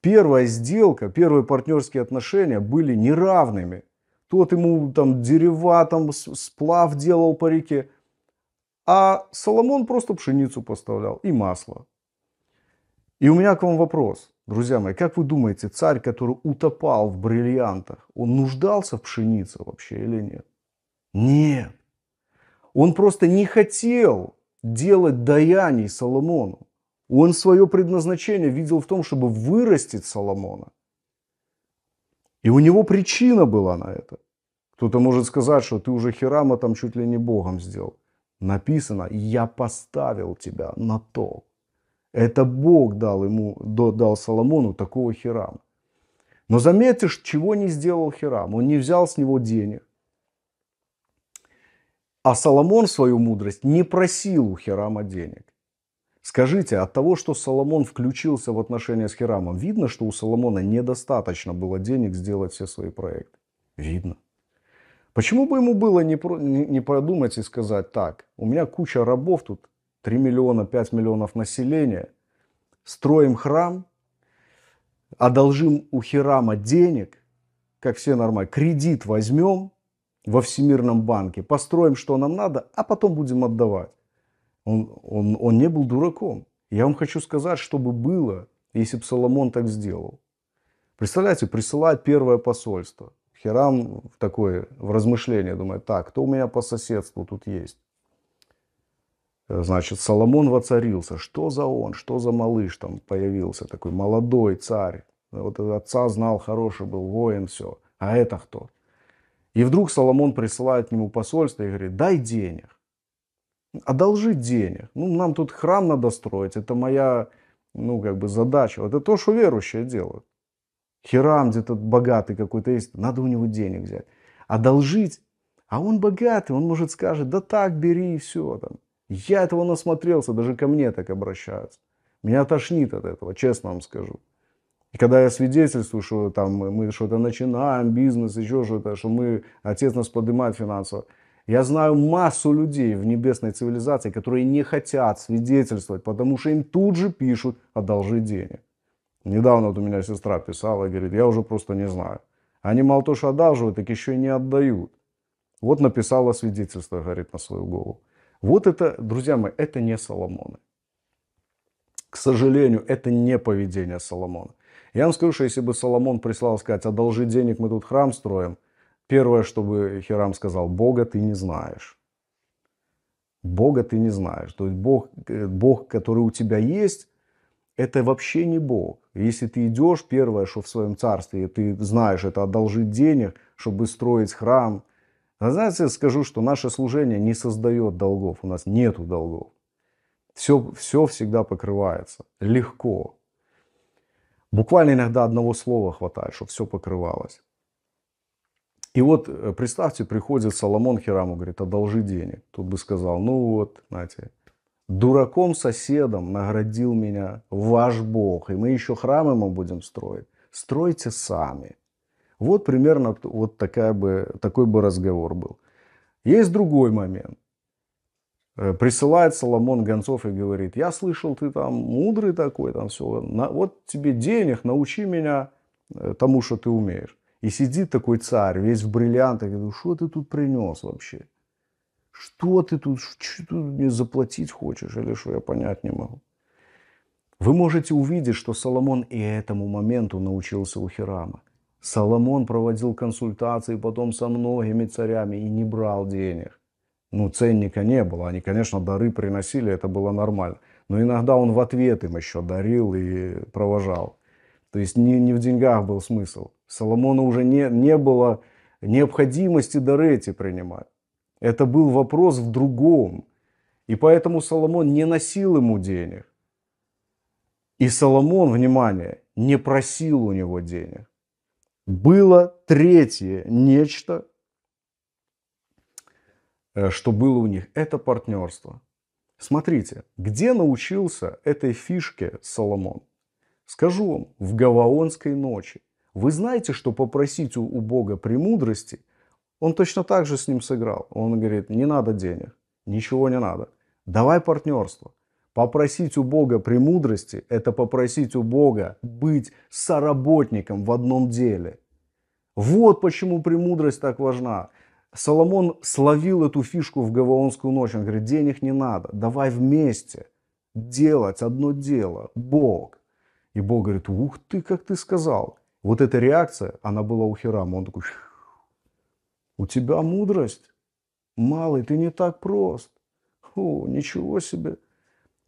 первая сделка, первые партнерские отношения были неравными. Тот ему там дерева, там сплав делал по реке, а Соломон просто пшеницу поставлял и масло. И у меня к вам вопрос, друзья мои. Как вы думаете, царь, который утопал в бриллиантах, он нуждался в пшенице вообще или нет? Нет. Он просто не хотел делать даяний Соломону. Он свое предназначение видел в том, чтобы вырастить Соломона. И у него причина была на это. Кто-то может сказать, что ты уже Хирама там чуть ли не богом сделал. Написано, я поставил тебя на то. Это Бог дал ему, дал Соломону такого Хирама. Но заметишь, чего не сделал Хирам. Он не взял с него денег. А Соломон свою мудрость не просил у Хирама денег. Скажите, от того, что Соломон включился в отношения с Хирамом, видно, что у Соломона недостаточно было денег сделать все свои проекты? Видно. Почему бы ему было не, про, не, не продумать и сказать так, у меня куча рабов тут, 3 миллиона, 5 миллионов населения, строим храм, одолжим у Хирама денег, как все нормально, кредит возьмем во Всемирном банке, построим, что нам надо, а потом будем отдавать. Он, он, он не был дураком. Я вам хочу сказать, что бы было, если бы Соломон так сделал. Представляете, присылает первое посольство – Херам в такое, в размышление, думает, так, кто у меня по соседству тут есть? Э, значит, Соломон воцарился. Что за он? Что за малыш там появился? Такой молодой царь. Вот отца знал, хороший был воин, все. А это кто? И вдруг Соломон присылает к нему посольство и говорит, дай денег. Одолжи денег. Ну, нам тут храм надо строить. Это моя, ну, как бы задача. Вот Это то, что верующие делают. Хирам где-то богатый какой-то есть, надо у него денег взять. Одолжить, а он богатый, он может скажет, да так, бери и все. Там. Я этого насмотрелся, даже ко мне так обращаются. Меня тошнит от этого, честно вам скажу. И когда я свидетельствую, что там мы что-то начинаем, бизнес, еще что-то, что мы, отец нас поднимает финансово, я знаю массу людей в небесной цивилизации, которые не хотят свидетельствовать, потому что им тут же пишут «одолжи денег». Недавно вот у меня сестра писала и говорит, я уже просто не знаю. Они мало то, что одалживают, так еще и не отдают. Вот написала свидетельство, говорит, на свою голову. Вот это, друзья мои, это не Соломоны. К сожалению, это не поведение Соломона. Я вам скажу, что если бы Соломон прислал сказать, одолжи денег, мы тут храм строим, первое, чтобы бы сказал, Бога ты не знаешь. Бога ты не знаешь. То есть Бог, э, Бог, который у тебя есть, это вообще не Бог. Если ты идешь, первое, что в своем царстве, и ты знаешь, это одолжить денег, чтобы строить храм. А знаете, я скажу, что наше служение не создает долгов, у нас нету долгов. Все, все всегда покрывается, легко. Буквально иногда одного слова хватает, чтобы все покрывалось. И вот, э, представьте, приходит Соломон Хираму, говорит, одолжи денег. Тут бы сказал, ну вот, знаете, Дураком соседом наградил меня ваш Бог, и мы еще храм ему будем строить. Стройте сами. Вот примерно вот такая бы, такой бы разговор был. Есть другой момент. Э, присылает Соломон Гонцов и говорит, я слышал, ты там мудрый такой, там все, вот тебе денег, научи меня э, тому, что ты умеешь. И сидит такой царь, весь в бриллиантах, и говорит, что ты тут принес вообще? Что ты тут, что ты мне заплатить хочешь, или что я понять не могу. Вы можете увидеть, что Соломон и этому моменту научился у Хирама. Соломон проводил консультации потом со многими царями и не брал денег. Ну, ценника не было. Они, конечно, дары приносили, это было нормально. Но иногда он в ответ им еще дарил и провожал. То есть не, не в деньгах был смысл. Соломона уже не, не было необходимости дары эти принимать. Это был вопрос в другом. И поэтому Соломон не носил ему денег. И Соломон, внимание, не просил у него денег. Было третье нечто, э, что было у них. Это партнерство. Смотрите, где научился этой фишке Соломон? Скажу вам, в Гаваонской ночи. Вы знаете, что попросить у, Бога премудрости – он точно так же с ним сыграл. Он говорит, не надо денег, ничего не надо. Давай партнерство. Попросить у Бога премудрости – это попросить у Бога быть соработником в одном деле. Вот почему премудрость так важна. Соломон словил эту фишку в Гаваонскую ночь. Он говорит, денег не надо, давай вместе делать одно дело, Бог. И Бог говорит, ух ты, как ты сказал. Вот эта реакция, она была у Хирама. Он такой, у тебя мудрость? Малый, ты не так прост. О, ничего себе.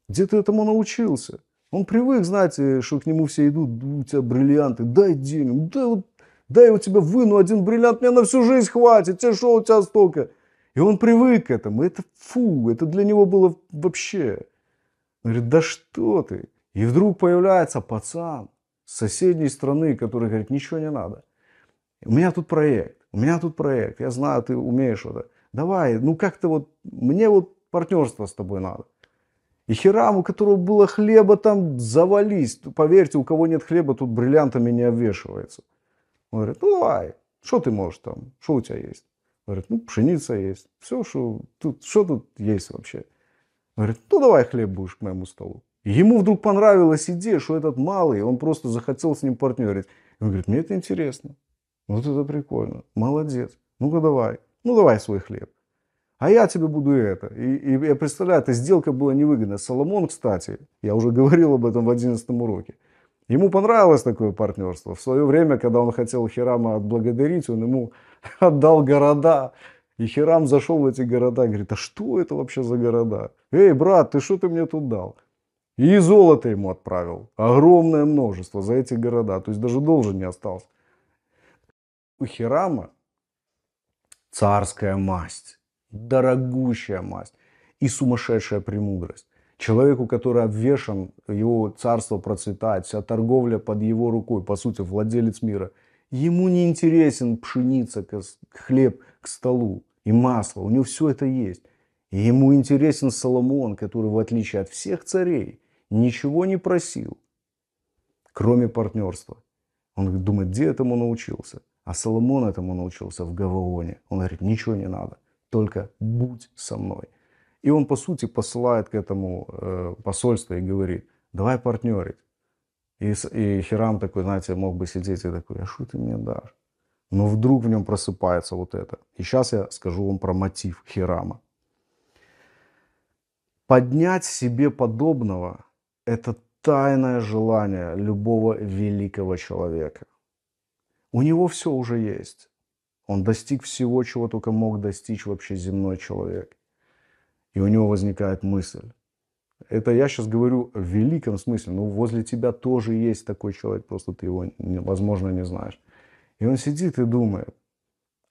Где ты этому научился? Он привык, знаете, что к нему все идут, у тебя бриллианты, дай денег, дай, вот, дай я у тебя выну один бриллиант, мне на всю жизнь хватит, тебе что у тебя столько? И он привык к этому, это фу, это для него было вообще. Он говорит, да что ты? И вдруг появляется пацан с соседней страны, который говорит, ничего не надо. У меня тут проект у меня тут проект, я знаю, ты умеешь это. Давай, ну как-то вот, мне вот партнерство с тобой надо. И херам, у которого было хлеба, там завались. Поверьте, у кого нет хлеба, тут бриллиантами не обвешивается. Он говорит, ну давай, что ты можешь там, что у тебя есть? Говорит, ну пшеница есть, все, что тут, что тут есть вообще? Говорит, ну давай хлеб будешь к моему столу. ему вдруг понравилась идея, что этот малый, он просто захотел с ним партнерить. он говорит, мне это интересно. Вот это прикольно. Молодец. Ну-ка давай. Ну давай свой хлеб. А я тебе буду это. И, и я представляю, эта сделка была невыгодна. Соломон, кстати, я уже говорил об этом в 11 уроке. Ему понравилось такое партнерство. В свое время, когда он хотел Хирама отблагодарить, он ему отдал города. И Хирам зашел в эти города, и говорит, а что это вообще за города? Эй, брат, ты что ты мне тут дал? И золото ему отправил. Огромное множество за эти города. То есть даже должен не остался. У Хирама царская масть, дорогущая масть и сумасшедшая премудрость. Человеку, который обвешен, его царство процветает, вся торговля под его рукой, по сути, владелец мира. Ему не интересен пшеница, хлеб к столу и масло. У него все это есть. И ему интересен Соломон, который, в отличие от всех царей, ничего не просил, кроме партнерства. Он думает, где этому научился – а Соломон этому научился в Гаваоне. Он говорит, ничего не надо, только будь со мной. И он, по сути, посылает к этому э, посольство и говорит, давай партнерить. и Хирам такой, знаете, мог бы сидеть и такой, а что ты мне дашь? Но вдруг в нем просыпается вот это. И сейчас я скажу вам про мотив Хирама. Поднять себе подобного – это тайное желание любого великого человека. У него все уже есть. Он достиг всего, чего только мог достичь вообще земной человек. И у него возникает мысль. Это я сейчас говорю в великом смысле. Ну, возле тебя тоже есть такой человек, просто ты его, возможно, не знаешь. И он сидит и думает,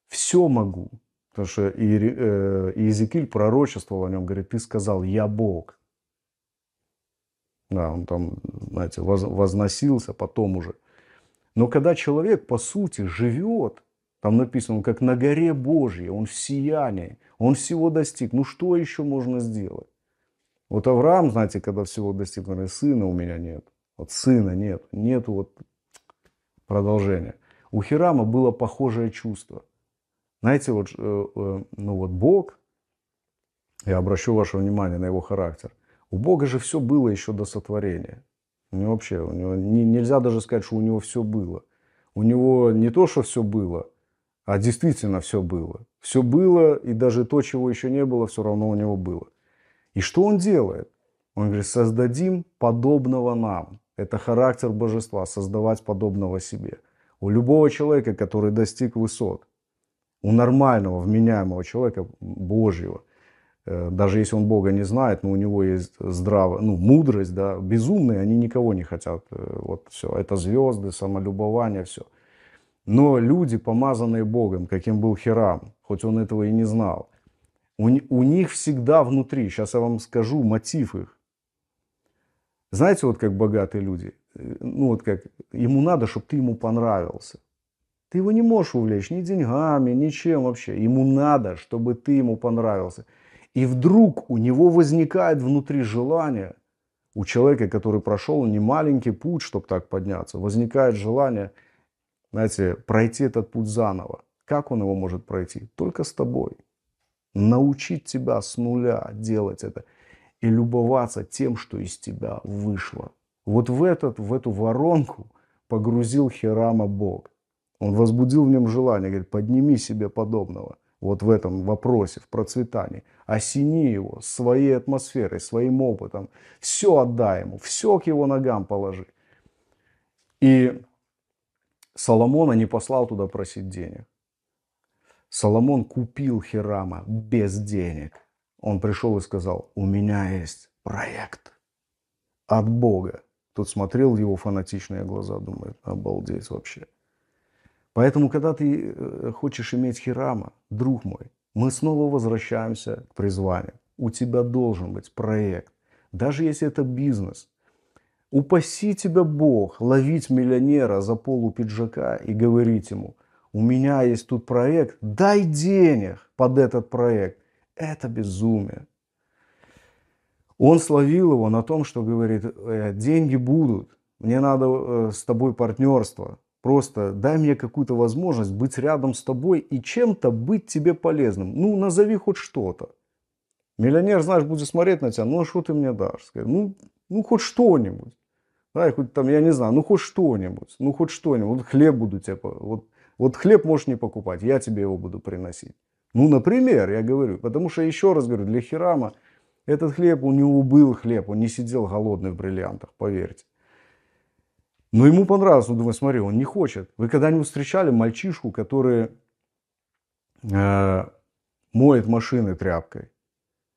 все могу. Потому что э, Иезекииль пророчествовал о нем, говорит, ты сказал, я Бог. Да, он там, знаете, возносился потом уже. Но когда человек, по сути, живет, там написано, он как на горе Божьей, он в сиянии, он всего достиг. Ну что еще можно сделать? Вот Авраам, знаете, когда всего достиг, наверное, сына у меня нет. Вот сына нет, нет вот продолжения. У Хирама было похожее чувство. Знаете, вот, э, э, ну вот Бог, я обращу ваше внимание на его характер. У Бога же все было еще до сотворения. У него вообще, у него не, нельзя даже сказать, что у него все было. У него не то, что все было, а действительно все было. Все было, и даже то, чего еще не было, все равно у него было. И что он делает? Он говорит, создадим подобного нам. Это характер божества, создавать подобного себе. У любого человека, который достиг высот, у нормального, вменяемого человека Божьего – Э, даже если он Бога не знает, но у него есть здраво, ну, мудрость, да, безумные, они никого не хотят. Э, вот все, это звезды, самолюбование, все. Но люди, помазанные Богом, каким был Хирам, хоть он этого и не знал, у, у них всегда внутри, сейчас я вам скажу мотив их. Знаете, вот как богатые люди, э, ну вот как, ему надо, чтобы ты ему понравился. Ты его не можешь увлечь ни деньгами, ничем вообще. Ему надо, чтобы ты ему понравился. И вдруг у него возникает внутри желание, у человека, который прошел не маленький путь, чтобы так подняться, возникает желание, знаете, пройти этот путь заново. Как он его может пройти? Только с тобой. Научить тебя с нуля делать это и любоваться тем, что из тебя вышло. Вот в, этот, в эту воронку погрузил Херама Бог. Он возбудил в нем желание, говорит, подними себе подобного. Вот в этом вопросе, в процветании – осени его своей атмосферой, своим опытом. Все отдай ему, все к его ногам положи. И Соломона не послал туда просить денег. Соломон купил Хирама без денег. Он пришел и сказал, у меня есть проект от Бога. тут смотрел в его фанатичные глаза, думает, обалдеть вообще. Поэтому, когда ты э, хочешь иметь Хирама, друг мой, мы снова возвращаемся к призванию. У тебя должен быть проект, даже если это бизнес. Упаси тебя Бог ловить миллионера за полу пиджака и говорить ему, у меня есть тут проект, дай денег под этот проект. Это безумие. Он словил его на том, что говорит, «Э, деньги будут, мне надо э, с тобой партнерство, Просто дай мне какую-то возможность быть рядом с тобой и чем-то быть тебе полезным. Ну, назови хоть что-то. Миллионер, знаешь, будет смотреть на тебя, ну, а что ты мне дашь? Сказать, ну, ну, хоть что-нибудь. Да, и хоть там, я не знаю, ну, хоть что-нибудь. Ну, хоть что-нибудь. Вот хлеб буду тебе... Вот, вот хлеб можешь не покупать, я тебе его буду приносить. Ну, например, я говорю. Потому что, еще раз говорю, для Хирама этот хлеб, у него был хлеб, он не сидел голодный в бриллиантах, поверьте. Но ему понравилось, он думает, смотри, он не хочет. Вы когда-нибудь встречали мальчишку, который э, моет машины тряпкой?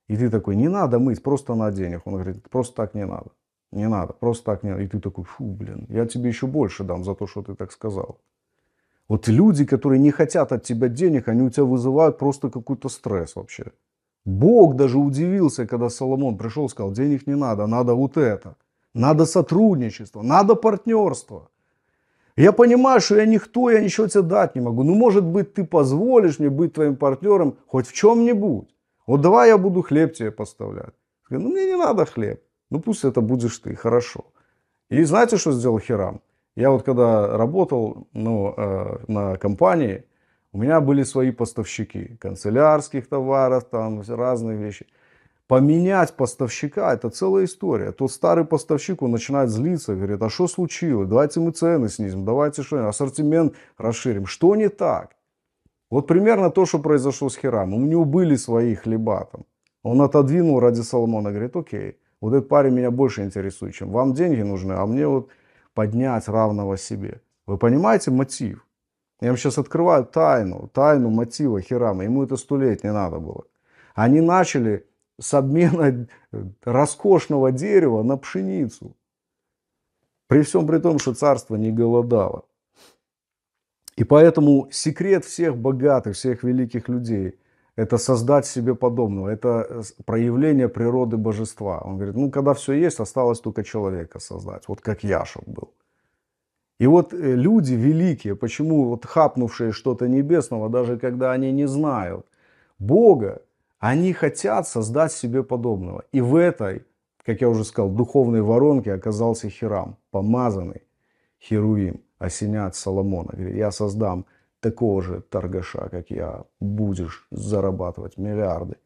И ты такой, не надо мыть, просто на денег. Он говорит, просто так не надо. Не надо, просто так не надо. И ты такой, фу, блин, я тебе еще больше дам за то, что ты так сказал. Вот люди, которые не хотят от тебя денег, они у тебя вызывают просто какой-то стресс вообще. Бог даже удивился, когда Соломон пришел и сказал, денег не надо, надо вот это – надо сотрудничество, надо партнерство. Я понимаю, что я никто, я ничего тебе дать не могу. Ну, может быть, ты позволишь мне быть твоим партнером хоть в чем-нибудь. Вот давай я буду хлеб тебе поставлять. Я говорю, ну, мне не надо хлеб. Ну, пусть это будешь ты, хорошо. И знаете, что сделал Хирам? Я вот когда работал ну, э, на компании, у меня были свои поставщики канцелярских товаров, там разные вещи – Поменять поставщика – это целая история. Тот старый поставщик, он начинает злиться, говорит, а что случилось? Давайте мы цены снизим, давайте что ассортимент расширим. Что не так? Вот примерно то, что произошло с Херам. У него были свои хлеба там. Он отодвинул ради Соломона, говорит, окей, вот этот парень меня больше интересует, чем вам деньги нужны, а мне вот поднять равного себе. Вы понимаете мотив? Я вам сейчас открываю тайну, тайну мотива Херама. Ему это сто лет не надо было. Они начали с обмена э, роскошного дерева на пшеницу. При всем при том, что царство не голодало. И поэтому секрет всех богатых, всех великих людей – это создать себе подобного, это э, проявление природы божества. Он говорит, ну, когда все есть, осталось только человека создать, вот как Яшев был. И вот э, люди великие, почему вот хапнувшие что-то небесного, даже когда они не знают Бога, они хотят создать себе подобного. И в этой, как я уже сказал, духовной воронке оказался Хирам, помазанный Херуим, осенят Соломона. Говорит, я создам такого же торгаша, как я, будешь зарабатывать миллиарды.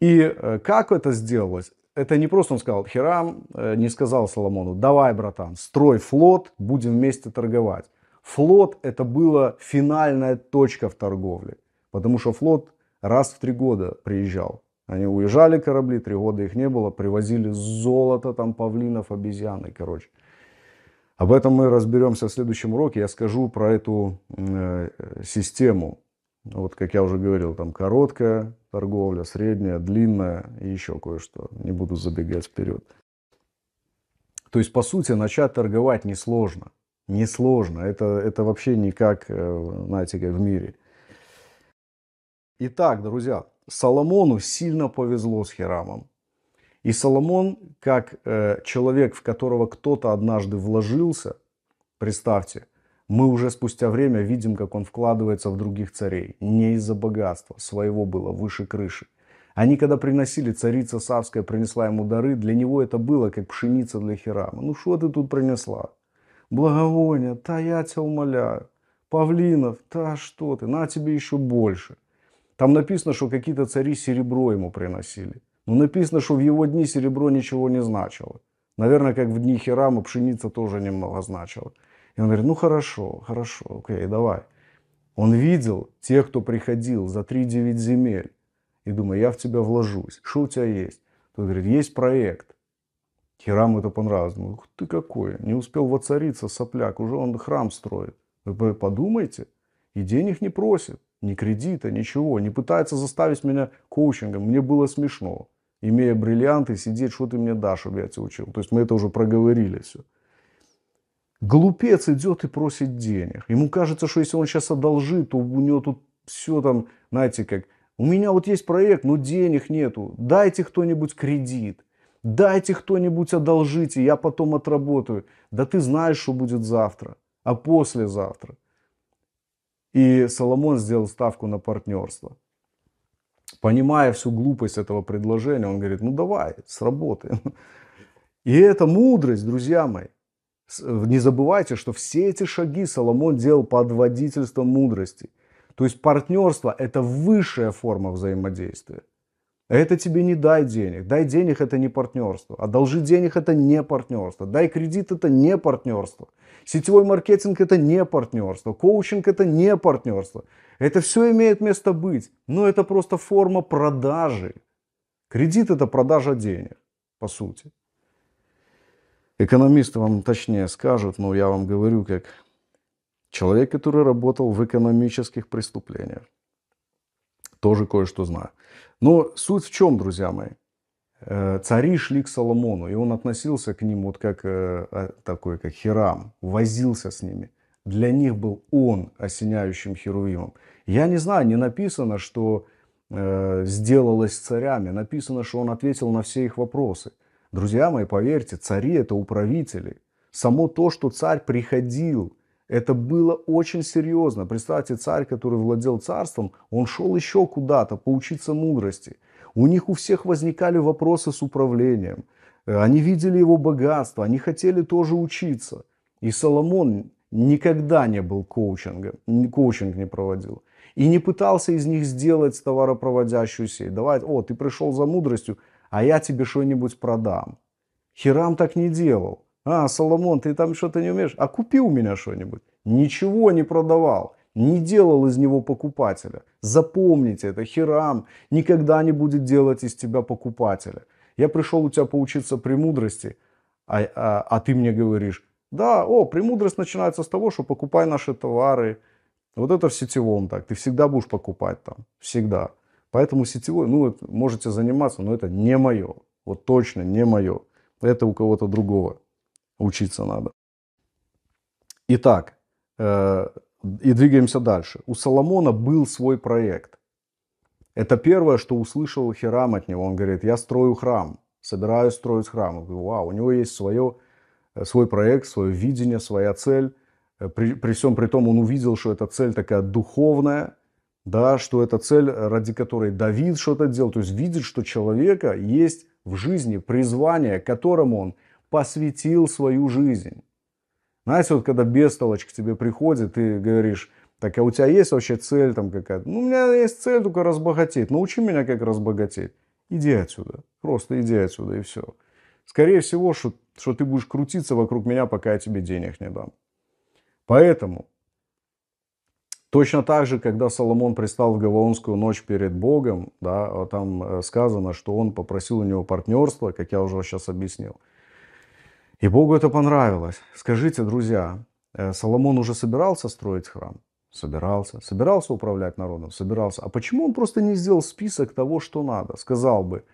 И э, как это сделалось? Это не просто он сказал, Хирам э, не сказал Соломону, давай, братан, строй флот, будем вместе торговать. Флот это была финальная точка в торговле, потому что флот раз в три года приезжал. Они уезжали корабли, три года их не было, привозили золото, там, павлинов, обезьяны, короче. Об этом мы разберемся в следующем уроке. Я скажу про эту э, систему. Вот, как я уже говорил, там короткая торговля, средняя, длинная и еще кое-что. Не буду забегать вперед. То есть, по сути, начать торговать несложно. Несложно. Это, это вообще никак, э, знаете, как в мире. Итак, друзья, Соломону сильно повезло с Хирамом. И Соломон, как э, человек, в которого кто-то однажды вложился, представьте, мы уже спустя время видим, как он вкладывается в других царей. Не из-за богатства, своего было выше крыши. Они когда приносили, царица Савская принесла ему дары, для него это было как пшеница для Хирама. Ну что ты тут принесла? Благовония, та я тебя умоляю. Павлинов, та что ты, на тебе еще больше. Там написано, что какие-то цари серебро ему приносили. Но ну, написано, что в его дни серебро ничего не значило. Наверное, как в дни Хирама пшеница тоже немного значила. И он говорит, ну хорошо, хорошо, окей, давай. Он видел тех, кто приходил за 3-9 земель. И думаю, я в тебя вложусь. Что у тебя есть? Тот говорит, есть проект. Хираму это понравилось. Думаю, ты какой, не успел воцариться сопляк, уже он храм строит. Вы подумайте, и денег не просит ни кредита, ничего, не пытается заставить меня коучингом. Мне было смешно, имея бриллианты, сидеть, что ты мне дашь, чтобы я тебя учил. То есть мы это уже проговорили все. Глупец идет и просит денег. Ему кажется, что если он сейчас одолжит, то у него тут все там, знаете, как... У меня вот есть проект, но денег нету. Дайте кто-нибудь кредит. Дайте кто-нибудь одолжите, я потом отработаю. Да ты знаешь, что будет завтра, а послезавтра. И Соломон сделал ставку на партнерство. Понимая всю глупость этого предложения, он говорит, ну давай, сработаем. И это мудрость, друзья мои. Не забывайте, что все эти шаги Соломон делал под водительством мудрости. То есть партнерство – это высшая форма взаимодействия. Это тебе не дай денег. Дай денег это не партнерство. Одолжи а денег это не партнерство. Дай кредит это не партнерство. Сетевой маркетинг это не партнерство. Коучинг это не партнерство. Это все имеет место быть. Но это просто форма продажи. Кредит это продажа денег, по сути. Экономисты вам точнее скажут, но я вам говорю, как человек, который работал в экономических преступлениях, тоже кое-что знаю. Но суть в чем, друзья мои? Э, цари шли к Соломону, и он относился к ним вот как э, а, такой, как Хирам, возился с ними. Для них был он осеняющим Херувимом. Я не знаю, не написано, что э, сделалось с царями. Написано, что он ответил на все их вопросы. Друзья мои, поверьте, цари – это управители. Само то, что царь приходил это было очень серьезно. Представьте, царь, который владел царством, он шел еще куда-то поучиться мудрости. У них у всех возникали вопросы с управлением. Э, они видели его богатство, они хотели тоже учиться. И Соломон никогда не был коучингом, коучинг не проводил. И не пытался из них сделать товаропроводящую сеть. Давай, о, ты пришел за мудростью, а я тебе что-нибудь продам. Хирам так не делал а, Соломон, ты там что-то не умеешь, а купи у меня что-нибудь. Ничего не продавал, не делал из него покупателя. Запомните это, Хирам никогда не будет делать из тебя покупателя. Я пришел у тебя поучиться премудрости, а, а, а ты мне говоришь, да, о, премудрость начинается с того, что покупай наши товары. Вот это в сетевом так, ты всегда будешь покупать там, всегда. Поэтому сетевой, ну, можете заниматься, но это не мое. Вот точно не мое. Это у кого-то другого учиться надо. Итак, э, и двигаемся дальше. У Соломона был свой проект. Это первое, что услышал Хирам от него. Он говорит, я строю храм, собираюсь строить храм. Я говорю, вау, у него есть свое, э, свой проект, свое видение, своя цель. Э, при, при всем при том он увидел, что эта цель такая духовная, да, что это цель, э, ради которой Давид что-то делал. То есть видит, что человека есть в жизни призвание, к которому он – посвятил свою жизнь. Знаете, вот когда бестолочь к тебе приходит, ты говоришь, так а у тебя есть вообще цель там какая-то? Ну, у меня есть цель только разбогатеть. Научи меня, как разбогатеть. Иди отсюда. Просто иди отсюда и все. Скорее всего, что, что ты будешь крутиться вокруг меня, пока я тебе денег не дам. Поэтому, точно так же, когда Соломон пристал в Гаваонскую ночь перед Богом, да, а там э, сказано, что он попросил у него партнерства, как я уже сейчас объяснил – и Богу это понравилось. Скажите, друзья, э, Соломон уже собирался строить храм? Собирался. Собирался управлять народом? Собирался. А почему он просто не сделал список того, что надо? Сказал бы,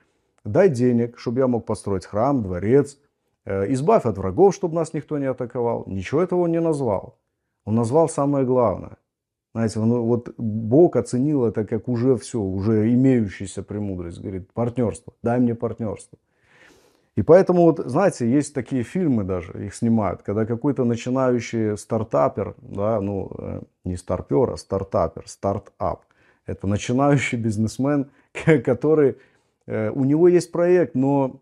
дай денег, чтобы я мог построить храм, дворец, э, избавь от врагов, чтобы нас никто не атаковал. Ничего этого он не назвал. Он назвал самое главное. Знаете, он, вот Бог оценил это как уже все, уже имеющаяся премудрость. Говорит, партнерство, дай мне партнерство. И поэтому, вот, знаете, есть такие фильмы даже, их снимают, когда какой-то начинающий стартапер, да, ну, э, не старпер, а стартапер, стартап, это начинающий бизнесмен, который, э, у него есть проект, но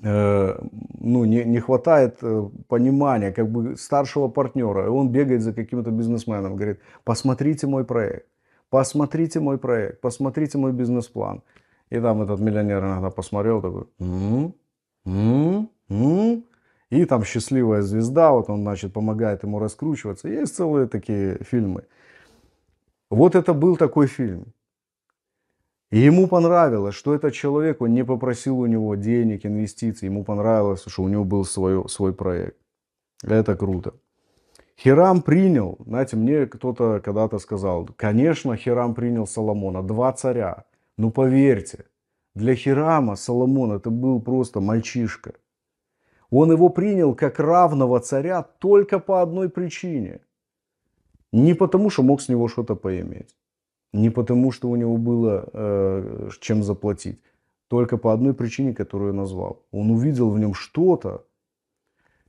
э, ну, не, не хватает понимания как бы старшего партнера. И он бегает за каким-то бизнесменом, говорит, посмотрите мой проект, посмотрите мой проект, посмотрите мой бизнес-план. И там этот миллионер иногда посмотрел, такой, м м м и там «Счастливая звезда», вот он, значит, помогает ему раскручиваться. Есть целые такие фильмы. Вот это был такой фильм. И ему понравилось, что этот человек, он не попросил у него денег, инвестиций. Ему понравилось, что у него был свой, свой проект. Это круто. Хирам принял, знаете, мне кто-то когда-то сказал, конечно, Хирам принял Соломона, два царя. Но ну, поверьте, для Хирама Соломон это был просто мальчишка. Он его принял как равного царя только по одной причине. Не потому, что мог с него что-то поиметь. Не потому, что у него было э, чем заплатить. Только по одной причине, которую я назвал. Он увидел в нем что-то.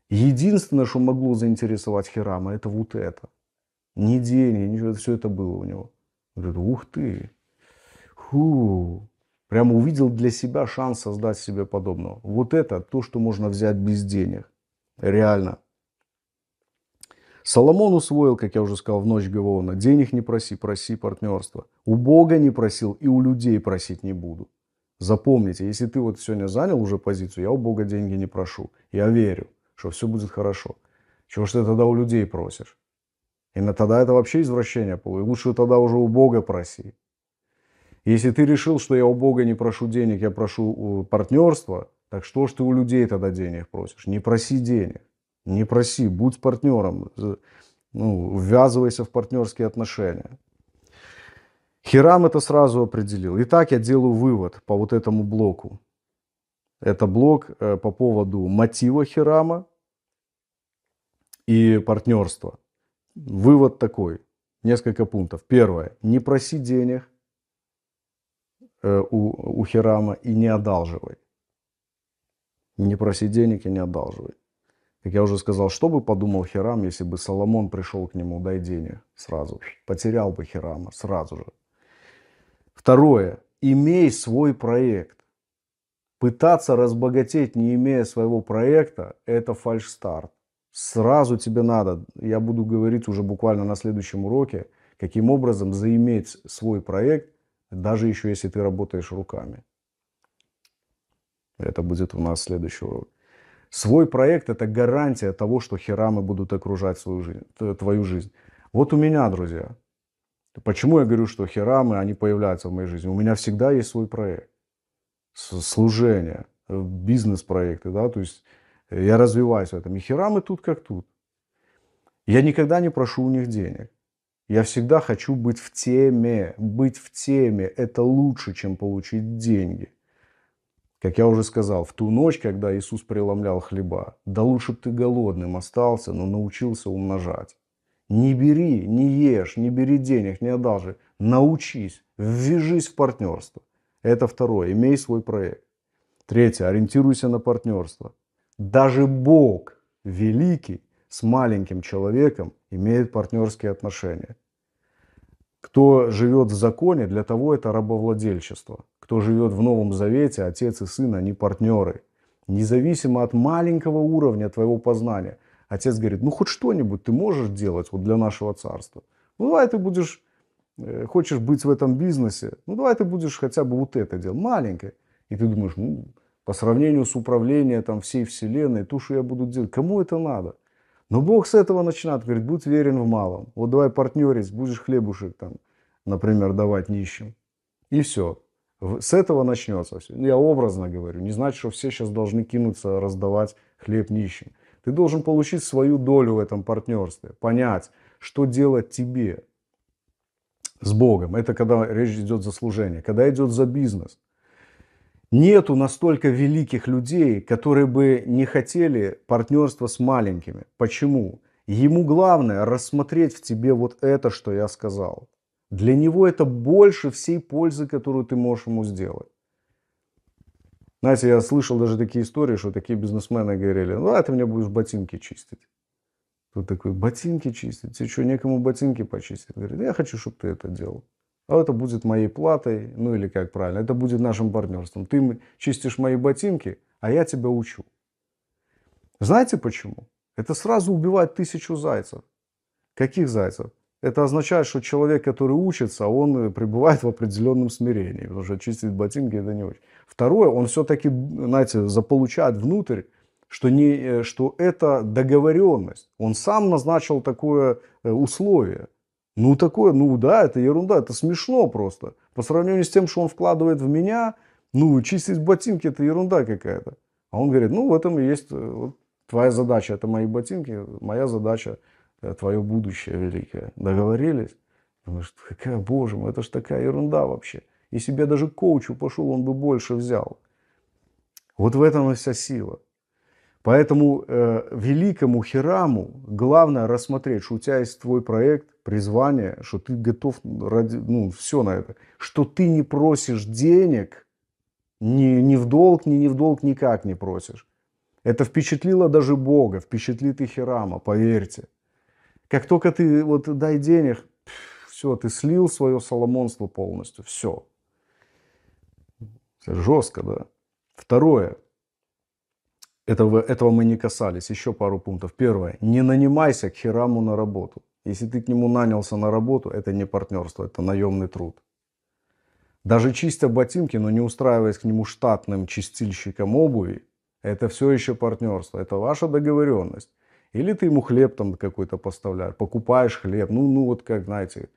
Единственное, что могло заинтересовать Хирама, это вот это. Не деньги, ничего, все это было у него. Он говорит, ух ты, Фу, прям увидел для себя шанс создать себе подобного. Вот это то, что можно взять без денег. Реально. Соломон усвоил, как я уже сказал, в ночь Гаваона. Денег не проси, проси партнерства. У Бога не просил и у людей просить не буду. Запомните, если ты вот сегодня занял уже позицию, я у Бога деньги не прошу. Я верю, что все будет хорошо. Чего ж ты тогда у людей просишь? И на тогда это вообще извращение было. И лучше тогда уже у Бога проси. Если ты решил, что я у Бога не прошу денег, я прошу партнерства, так что ж ты у людей тогда денег просишь? Не проси денег. Не проси, будь партнером. Ну, ввязывайся в партнерские отношения. Хирам это сразу определил. Итак, я делаю вывод по вот этому блоку. Это блок э, по поводу мотива Хирама и партнерства. Вывод такой. Несколько пунктов. Первое. Не проси денег. Э, у, у Хирама и не одалживай. Не проси денег и не одалживай. Как я уже сказал, что бы подумал Хирам, если бы Соломон пришел к нему, дай денег сразу. Потерял бы Хирама сразу же. Второе. Имей свой проект. Пытаться разбогатеть, не имея своего проекта, это фальшстарт. Сразу тебе надо, я буду говорить уже буквально на следующем уроке, каким образом заиметь свой проект – даже еще если ты работаешь руками. Это будет у нас следующего. Свой проект – это гарантия того, что херамы будут окружать свою жизнь, твою жизнь. Вот у меня, друзья, почему я говорю, что херамы, они появляются в моей жизни? У меня всегда есть свой проект. Служение, э, бизнес-проекты, да, то есть э, я развиваюсь в этом. И херамы тут как тут. Я никогда не прошу у них денег. Я всегда хочу быть в теме. Быть в теме – это лучше, чем получить деньги. Как я уже сказал, в ту ночь, когда Иисус преломлял хлеба, да лучше бы ты голодным остался, но научился умножать. Не бери, не ешь, не бери денег, не одолжи. Научись, ввяжись в партнерство. Это второе. Имей свой проект. Третье. Ориентируйся на партнерство. Даже Бог великий с маленьким человеком имеет партнерские отношения. Кто живет в законе, для того это рабовладельчество. Кто живет в Новом Завете, отец и сын, они партнеры. Независимо от маленького уровня твоего познания. Отец говорит, ну хоть что-нибудь ты можешь делать вот для нашего царства. Ну давай ты будешь, э, хочешь быть в этом бизнесе, ну давай ты будешь хотя бы вот это делать, маленькое. И ты думаешь, ну, по сравнению с управлением там, всей вселенной, то, что я буду делать, кому это надо? Но ну, Бог с этого начинает, говорит, будь верен в малом. Вот давай партнерец, будешь хлебушек там, например, давать нищим. И все. С этого начнется все. Я образно говорю. Не значит, что все сейчас должны кинуться раздавать хлеб нищим. Ты должен получить свою долю в этом партнерстве, понять, что делать тебе с Богом. Это когда речь идет за служение, когда идет за бизнес. Нету настолько великих людей, которые бы не хотели партнерства с маленькими. Почему? Ему главное рассмотреть в тебе вот это, что я сказал. Для него это больше всей пользы, которую ты можешь ему сделать. Знаете, я слышал даже такие истории, что такие бизнесмены говорили, ну, а ты мне будешь ботинки чистить. Тут такой, ботинки чистить? Тебе что, некому ботинки почистить? Говорит, я хочу, чтобы ты это делал. А это будет моей платой, ну или как правильно, это будет нашим партнерством. Ты чистишь мои ботинки, а я тебя учу. Знаете почему? Это сразу убивает тысячу зайцев. Каких зайцев? Это означает, что человек, который учится, он э, пребывает в определенном смирении, потому что чистить ботинки это не очень. Второе, он все-таки, знаете, заполучает внутрь, что, не, э, что это договоренность. Он сам назначил такое э, условие. Ну, такое, ну да, это ерунда, это смешно просто. По сравнению с тем, что он вкладывает в меня, ну, чистить ботинки – это ерунда какая-то. А он говорит, ну, в этом и есть э, вот, твоя задача, это мои ботинки, моя задача э, – твое будущее великое. Договорились? Думаешь, ну, какая, боже мой, это же такая ерунда вообще. Если бы я даже коучу пошел, он бы больше взял. Вот в этом и вся сила. Поэтому э, великому Хираму главное рассмотреть, что у тебя есть твой проект, призвание, что ты готов ради, ну, все на это, что ты не просишь денег, ни, ни в долг, ни ни в долг никак не просишь. Это впечатлило даже Бога, впечатлит и Хирама, поверьте. Как только ты вот дай денег, все, ты слил свое соломонство полностью, все. Жестко, да. Второе – этого, этого мы не касались. Еще пару пунктов. Первое. Не нанимайся к хераму на работу. Если ты к нему нанялся на работу, это не партнерство, это наемный труд. Даже чистя ботинки, но не устраиваясь к нему штатным чистильщиком обуви, это все еще партнерство, это ваша договоренность. Или ты ему хлеб там какой-то поставляешь, покупаешь хлеб, ну, ну вот как, знаете.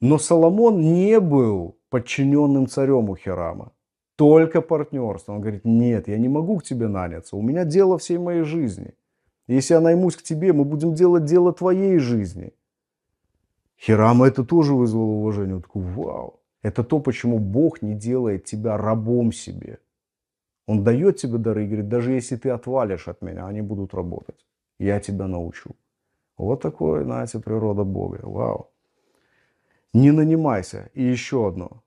Но Соломон не был подчиненным царем у Хирама только партнерство. Он говорит, нет, я не могу к тебе наняться, у меня дело всей моей жизни. Если я наймусь к тебе, мы будем делать дело твоей жизни. Хирама это тоже вызвало уважение. Он такой, вау, это то, почему Бог не делает тебя рабом себе. Он дает тебе дары и говорит, даже если ты отвалишь от меня, они будут работать. Я тебя научу. Вот такое, знаете, природа Бога. Вау. Не нанимайся. И еще одно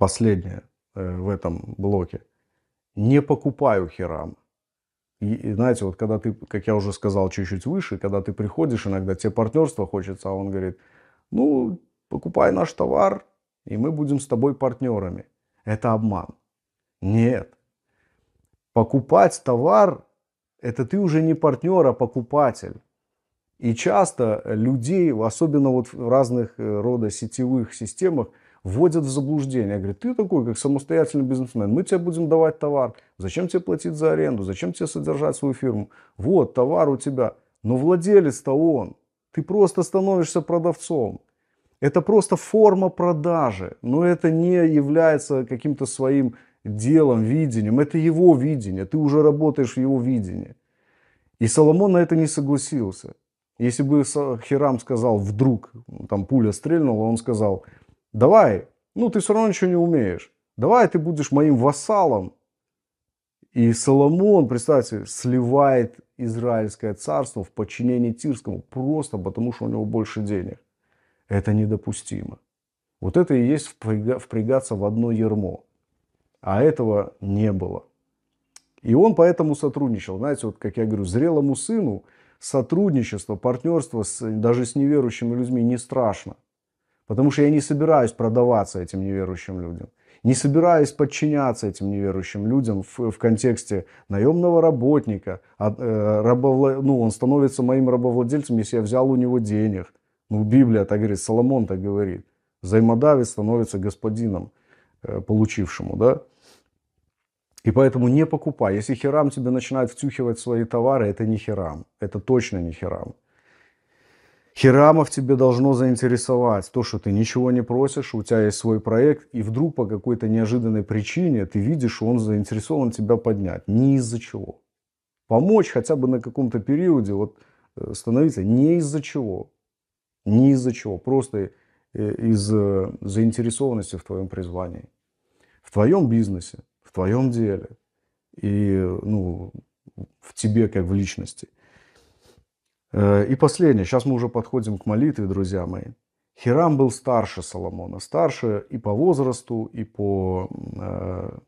последнее э, в этом блоке. Не покупаю херам. И, знаете, вот когда ты, как я уже сказал чуть-чуть выше, когда ты приходишь, иногда тебе партнерство хочется, а он говорит, ну, покупай наш товар, и мы будем с тобой партнерами. Это обман. Нет. Покупать товар – это ты уже не партнер, а покупатель. И часто людей, особенно вот в разных э, рода сетевых системах, вводят в заблуждение. Говорят, ты такой, как самостоятельный бизнесмен, мы тебе будем давать товар, зачем тебе платить за аренду, зачем тебе содержать свою фирму, вот товар у тебя, но владелец-то он, ты просто становишься продавцом. Это просто форма продажи, но это не является каким-то своим делом, видением. Это его видение, ты уже работаешь в его видении. И Соломон на это не согласился. Если бы Хирам сказал вдруг, там пуля стрельнула, он сказал, давай, ну ты все равно ничего не умеешь, давай ты будешь моим вассалом. И Соломон, представьте, сливает Израильское царство в подчинении Тирскому просто потому, что у него больше денег. Это недопустимо. Вот это и есть впрягаться в одно ермо. А этого не было. И он поэтому сотрудничал. Знаете, вот как я говорю, зрелому сыну сотрудничество, партнерство с, даже с неверующими людьми не страшно. Потому что я не собираюсь продаваться этим неверующим людям. Не собираюсь подчиняться этим неверующим людям в, в контексте наемного работника. А, э, рабовла... ну, он становится моим рабовладельцем, если я взял у него денег. Ну, Библия так говорит, Соломон так говорит. Взаимодавец становится господином, э, получившему, да? И поэтому не покупай. Если херам тебе начинает втюхивать свои товары, это не херам. Это точно не херам. Хирамов тебе должно заинтересовать. То, что ты ничего не просишь, у тебя есть свой проект, и вдруг по какой-то неожиданной причине ты видишь, он заинтересован тебя поднять. не из-за чего. Помочь хотя бы на каком-то периоде, вот э, становиться не из-за чего. Не из-за чего. Просто э, из э, заинтересованности в твоем призвании. В твоем бизнесе, в твоем деле. И ну, в тебе как в личности – Э, и последнее, сейчас мы уже подходим к молитве, друзья мои. Хирам был старше Соломона, старше и по возрасту, и по э,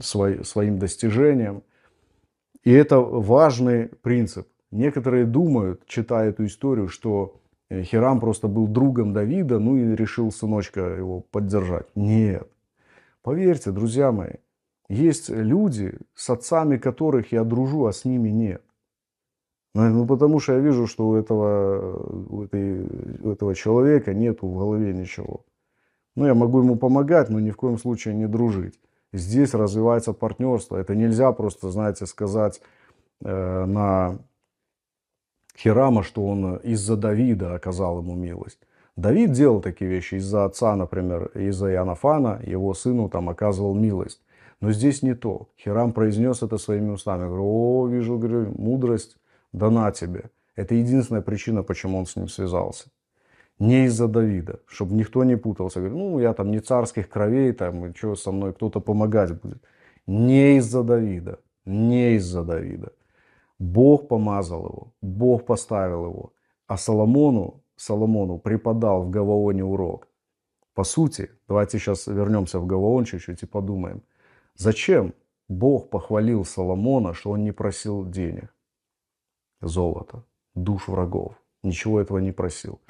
своим достижениям. И это важный принцип. Некоторые думают, читая эту историю, что э, Хирам просто был другом Давида, ну и решил сыночка его поддержать. Нет. Поверьте, друзья мои, есть люди, с отцами которых я дружу, а с ними нет. Ну, ну, потому что я вижу, что у этого, у этой, у этого человека нет в голове ничего. Ну, я могу ему помогать, но ни в коем случае не дружить. Здесь развивается партнерство. Это нельзя просто, знаете, сказать э, на Хирама, что он из-за Давида оказал ему милость. Давид делал такие вещи из-за отца, например, из-за Иоаннафана, его сыну там оказывал милость. Но здесь не то. Хирам произнес это своими устами. Говорю, о, вижу, говорю, мудрость дана тебе. Это единственная причина, почему он с ним связался. Не из-за Давида, чтобы никто не путался. Говорит, ну, я там не царских кровей, там, и что со мной кто-то помогать будет. Не из-за Давида, не из-за Давида. Бог помазал его, Бог поставил его. А Соломону, Соломону преподал в Гаваоне урок. По сути, давайте сейчас вернемся в Гаваон чуть-чуть и подумаем. Зачем Бог похвалил Соломона, что он не просил денег? золота, душ врагов. Ничего этого не просил.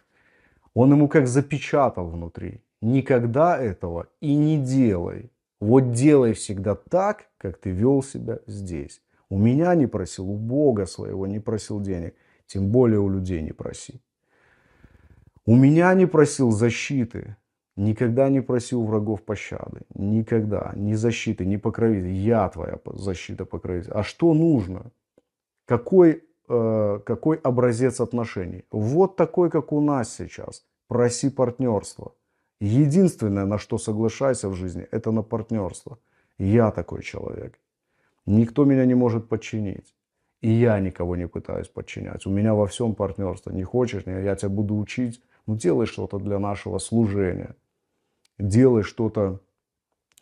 Он ему как запечатал внутри. Никогда этого и не делай. Вот делай всегда так, как ты вел себя здесь. У меня не просил, у Бога своего не просил денег. Тем более у людей не проси. У меня не просил защиты. Никогда не просил врагов пощады. Никогда. Ни защиты, ни покровителя. Я твоя защита, покровитель. А что нужно? Какой Э, какой образец отношений. Вот такой, как у нас сейчас. Проси партнерство. Единственное, на что соглашайся в жизни, это на партнерство. Я такой человек. Никто меня не может подчинить. И я никого не пытаюсь подчинять. У меня во всем партнерство. Не хочешь, я тебя буду учить. Ну, делай что-то для нашего служения. Делай что-то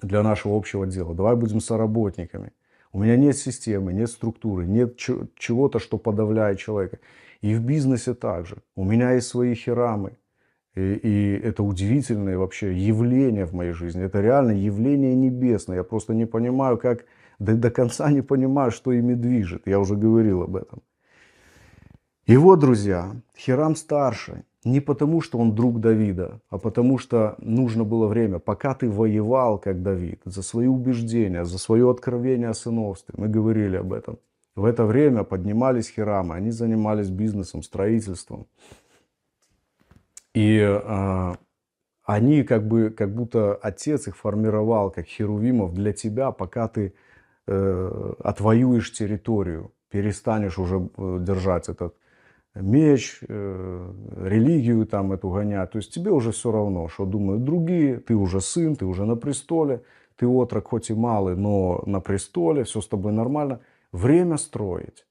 для нашего общего дела. Давай будем соработниками. У меня нет системы, нет структуры, нет чего-то, что подавляет человека. И в бизнесе также. У меня есть свои херамы. И, и это удивительное вообще явление в моей жизни. Это реально явление небесное. Я просто не понимаю, как... До, до конца не понимаю, что ими движет. Я уже говорил об этом. И вот, друзья, херам старший не потому, что он друг Давида, а потому, что нужно было время. Пока ты воевал, как Давид, за свои убеждения, за свое откровение о сыновстве, мы говорили об этом. В это время поднимались Херамы, они занимались бизнесом, строительством. И а, они как бы, как будто отец их формировал, как херувимов, для тебя, пока ты э, отвоюешь территорию, перестанешь уже э, держать этот меч, э, религию там эту гонять. То есть тебе уже все равно, что думают другие. Ты уже сын, ты уже на престоле. Ты отрок хоть и малый, но на престоле. Все с тобой нормально. Время строить.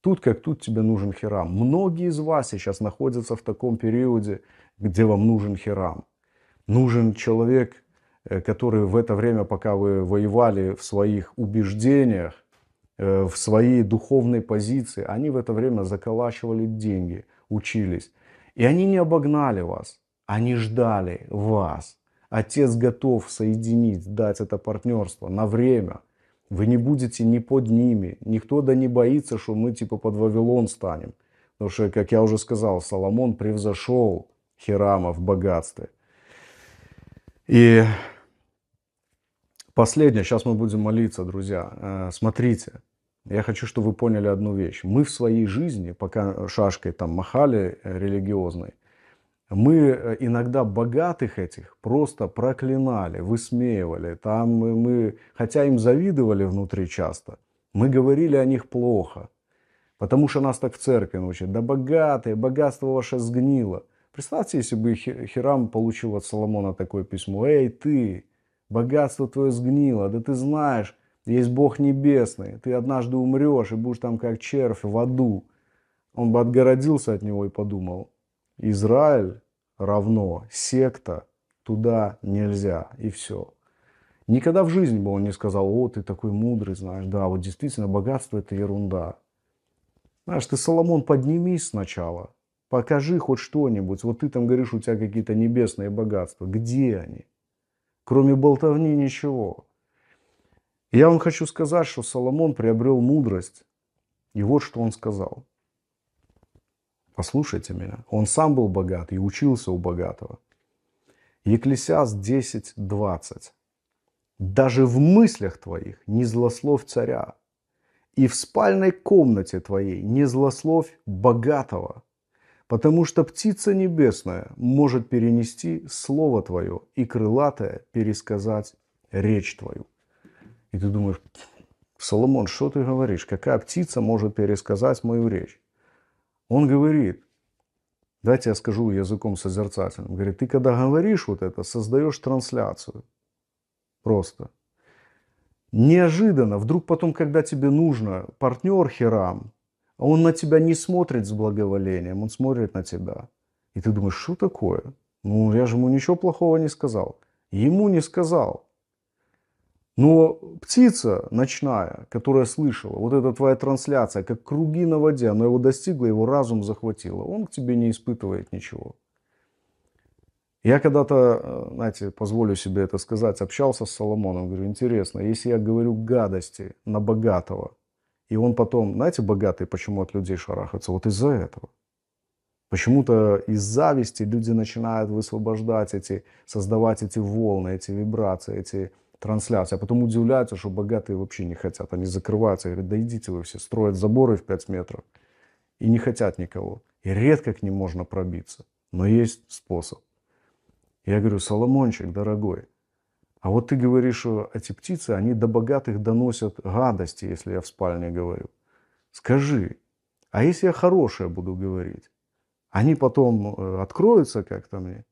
Тут как тут тебе нужен херам. Многие из вас сейчас находятся в таком периоде, где вам нужен херам. Нужен человек, э, который в это время, пока вы воевали в своих убеждениях, Э, в своей духовной позиции, они в это время заколачивали деньги, учились. И они не обогнали вас, они ждали вас. Отец готов соединить, дать это партнерство на время. Вы не будете ни под ними. Никто да не боится, что мы типа под Вавилон станем. Потому что, как я уже сказал, Соломон превзошел Хирама в богатстве. И Последнее, сейчас мы будем молиться, друзья. Э, смотрите, я хочу, чтобы вы поняли одну вещь. Мы в своей жизни, пока шашкой там махали э, религиозной, мы э, иногда богатых этих просто проклинали, высмеивали. Там мы, мы, хотя им завидовали внутри часто, мы говорили о них плохо. Потому что нас так в церкви научат. Да богатые, богатство ваше сгнило. Представьте, если бы Хирам получил от Соломона такое письмо. Эй, ты, Богатство твое сгнило, да ты знаешь, есть Бог Небесный, ты однажды умрешь и будешь там как червь в аду. Он бы отгородился от него и подумал, Израиль равно секта, туда нельзя, и все. Никогда в жизни бы он не сказал, о, ты такой мудрый, знаешь, да, вот действительно богатство это ерунда. Знаешь, ты, Соломон, поднимись сначала, покажи хоть что-нибудь. Вот ты там говоришь, у тебя какие-то небесные богатства. Где они? Кроме болтовни ничего. я вам хочу сказать, что Соломон приобрел мудрость. И вот что он сказал. Послушайте меня. Он сам был богат и учился у богатого. Екклесиас 10.20. «Даже в мыслях твоих не злослов царя, и в спальной комнате твоей не злослов богатого, потому что птица небесная может перенести слово твое, и крылатая пересказать речь твою. И ты думаешь, Соломон, что ты говоришь? Какая птица может пересказать мою речь? Он говорит, дайте я скажу языком созерцательным, говорит, ты когда говоришь вот это, создаешь трансляцию. Просто. Неожиданно, вдруг потом, когда тебе нужно, партнер Хирам а он на тебя не смотрит с благоволением, он смотрит на тебя. И ты думаешь, что такое? Ну, я же ему ничего плохого не сказал. Ему не сказал. Но птица ночная, которая слышала, вот эта твоя трансляция, как круги на воде, она его достигла, его разум захватила. Он к тебе не испытывает ничего. Я когда-то, э, знаете, позволю себе это сказать, общался с Соломоном, говорю, интересно, если я говорю гадости на богатого – и он потом, знаете, богатые почему от людей шарахаются? Вот из-за этого. Почему-то из зависти люди начинают высвобождать эти, создавать эти волны, эти вибрации, эти трансляции. А потом удивляются, что богатые вообще не хотят. Они закрываются и говорят, да идите вы все, строят заборы в 5 метров. И не хотят никого. И редко к ним можно пробиться. Но есть способ. Я говорю, Соломончик, дорогой, а вот ты говоришь, что э, эти птицы, они до богатых доносят гадости, если я в спальне говорю. Скажи, а если я хорошее буду говорить? Они потом э, откроются как-то мне.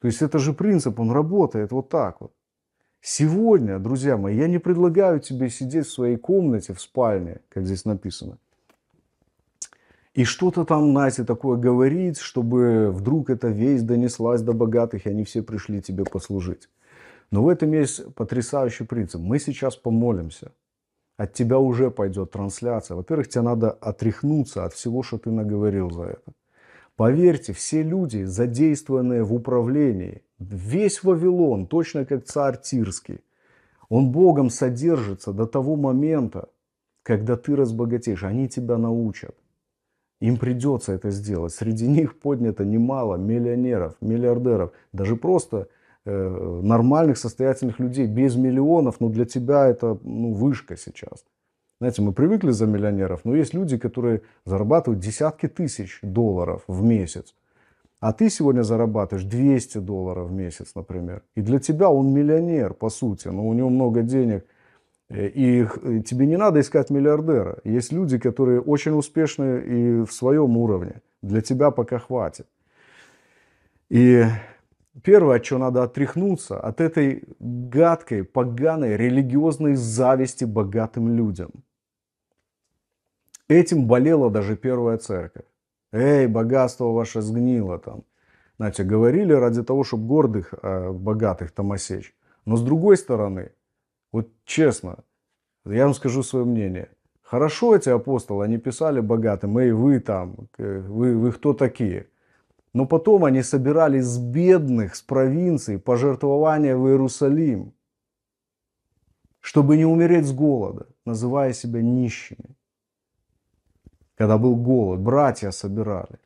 То есть это же принцип, он работает вот так вот. Сегодня, друзья мои, я не предлагаю тебе сидеть в своей комнате, в спальне, как здесь написано, и что-то там, знаете, такое говорить, чтобы вдруг эта весть донеслась до богатых, и они все пришли тебе послужить. Но в этом есть потрясающий принцип. Мы сейчас помолимся. От тебя уже пойдет трансляция. Во-первых, тебе надо отряхнуться от всего, что ты наговорил за это. Поверьте, все люди, задействованные в управлении, весь Вавилон, точно как царь Тирский, он Богом содержится до того момента, когда ты разбогатеешь. Они тебя научат. Им придется это сделать. Среди них поднято немало миллионеров, миллиардеров, даже просто Э, нормальных, состоятельных людей, без миллионов, но для тебя это ну, вышка сейчас. Знаете, мы привыкли за миллионеров, но есть люди, которые зарабатывают десятки тысяч долларов в месяц. А ты сегодня зарабатываешь 200 долларов в месяц, например. И для тебя он миллионер, по сути, но у него много денег. Э, и тебе не надо искать миллиардера. Есть люди, которые очень успешны и в своем уровне. Для тебя пока хватит. И Первое, от чего надо отряхнуться, от этой гадкой, поганой, религиозной зависти богатым людям. Этим болела даже первая церковь. Эй, богатство ваше сгнило там. Знаете, говорили ради того, чтобы гордых, э, богатых там осечь. Но с другой стороны, вот честно, я вам скажу свое мнение. Хорошо эти апостолы, они писали богатым, эй, вы там, вы, вы кто такие? Но потом они собирали с бедных, с провинции пожертвования в Иерусалим, чтобы не умереть с голода, называя себя нищими. Когда был голод, братья собирали.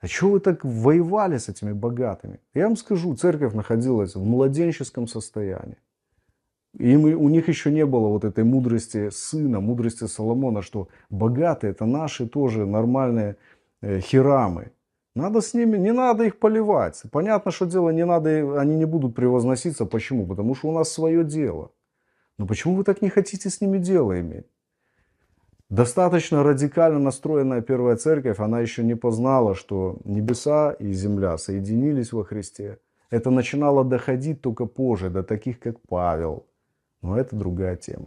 А чего вы так воевали с этими богатыми? Я вам скажу, церковь находилась в младенческом состоянии. Им, у них еще не было вот этой мудрости сына, мудрости Соломона, что богатые это наши тоже нормальные э, хирамы. Надо с ними, не надо их поливать. Понятно, что дело не надо, они не будут превозноситься. Почему? Потому что у нас свое дело. Но почему вы так не хотите с ними дело иметь? Достаточно радикально настроенная первая церковь, она еще не познала, что небеса и земля соединились во Христе. Это начинало доходить только позже, до таких как Павел. Но это другая тема.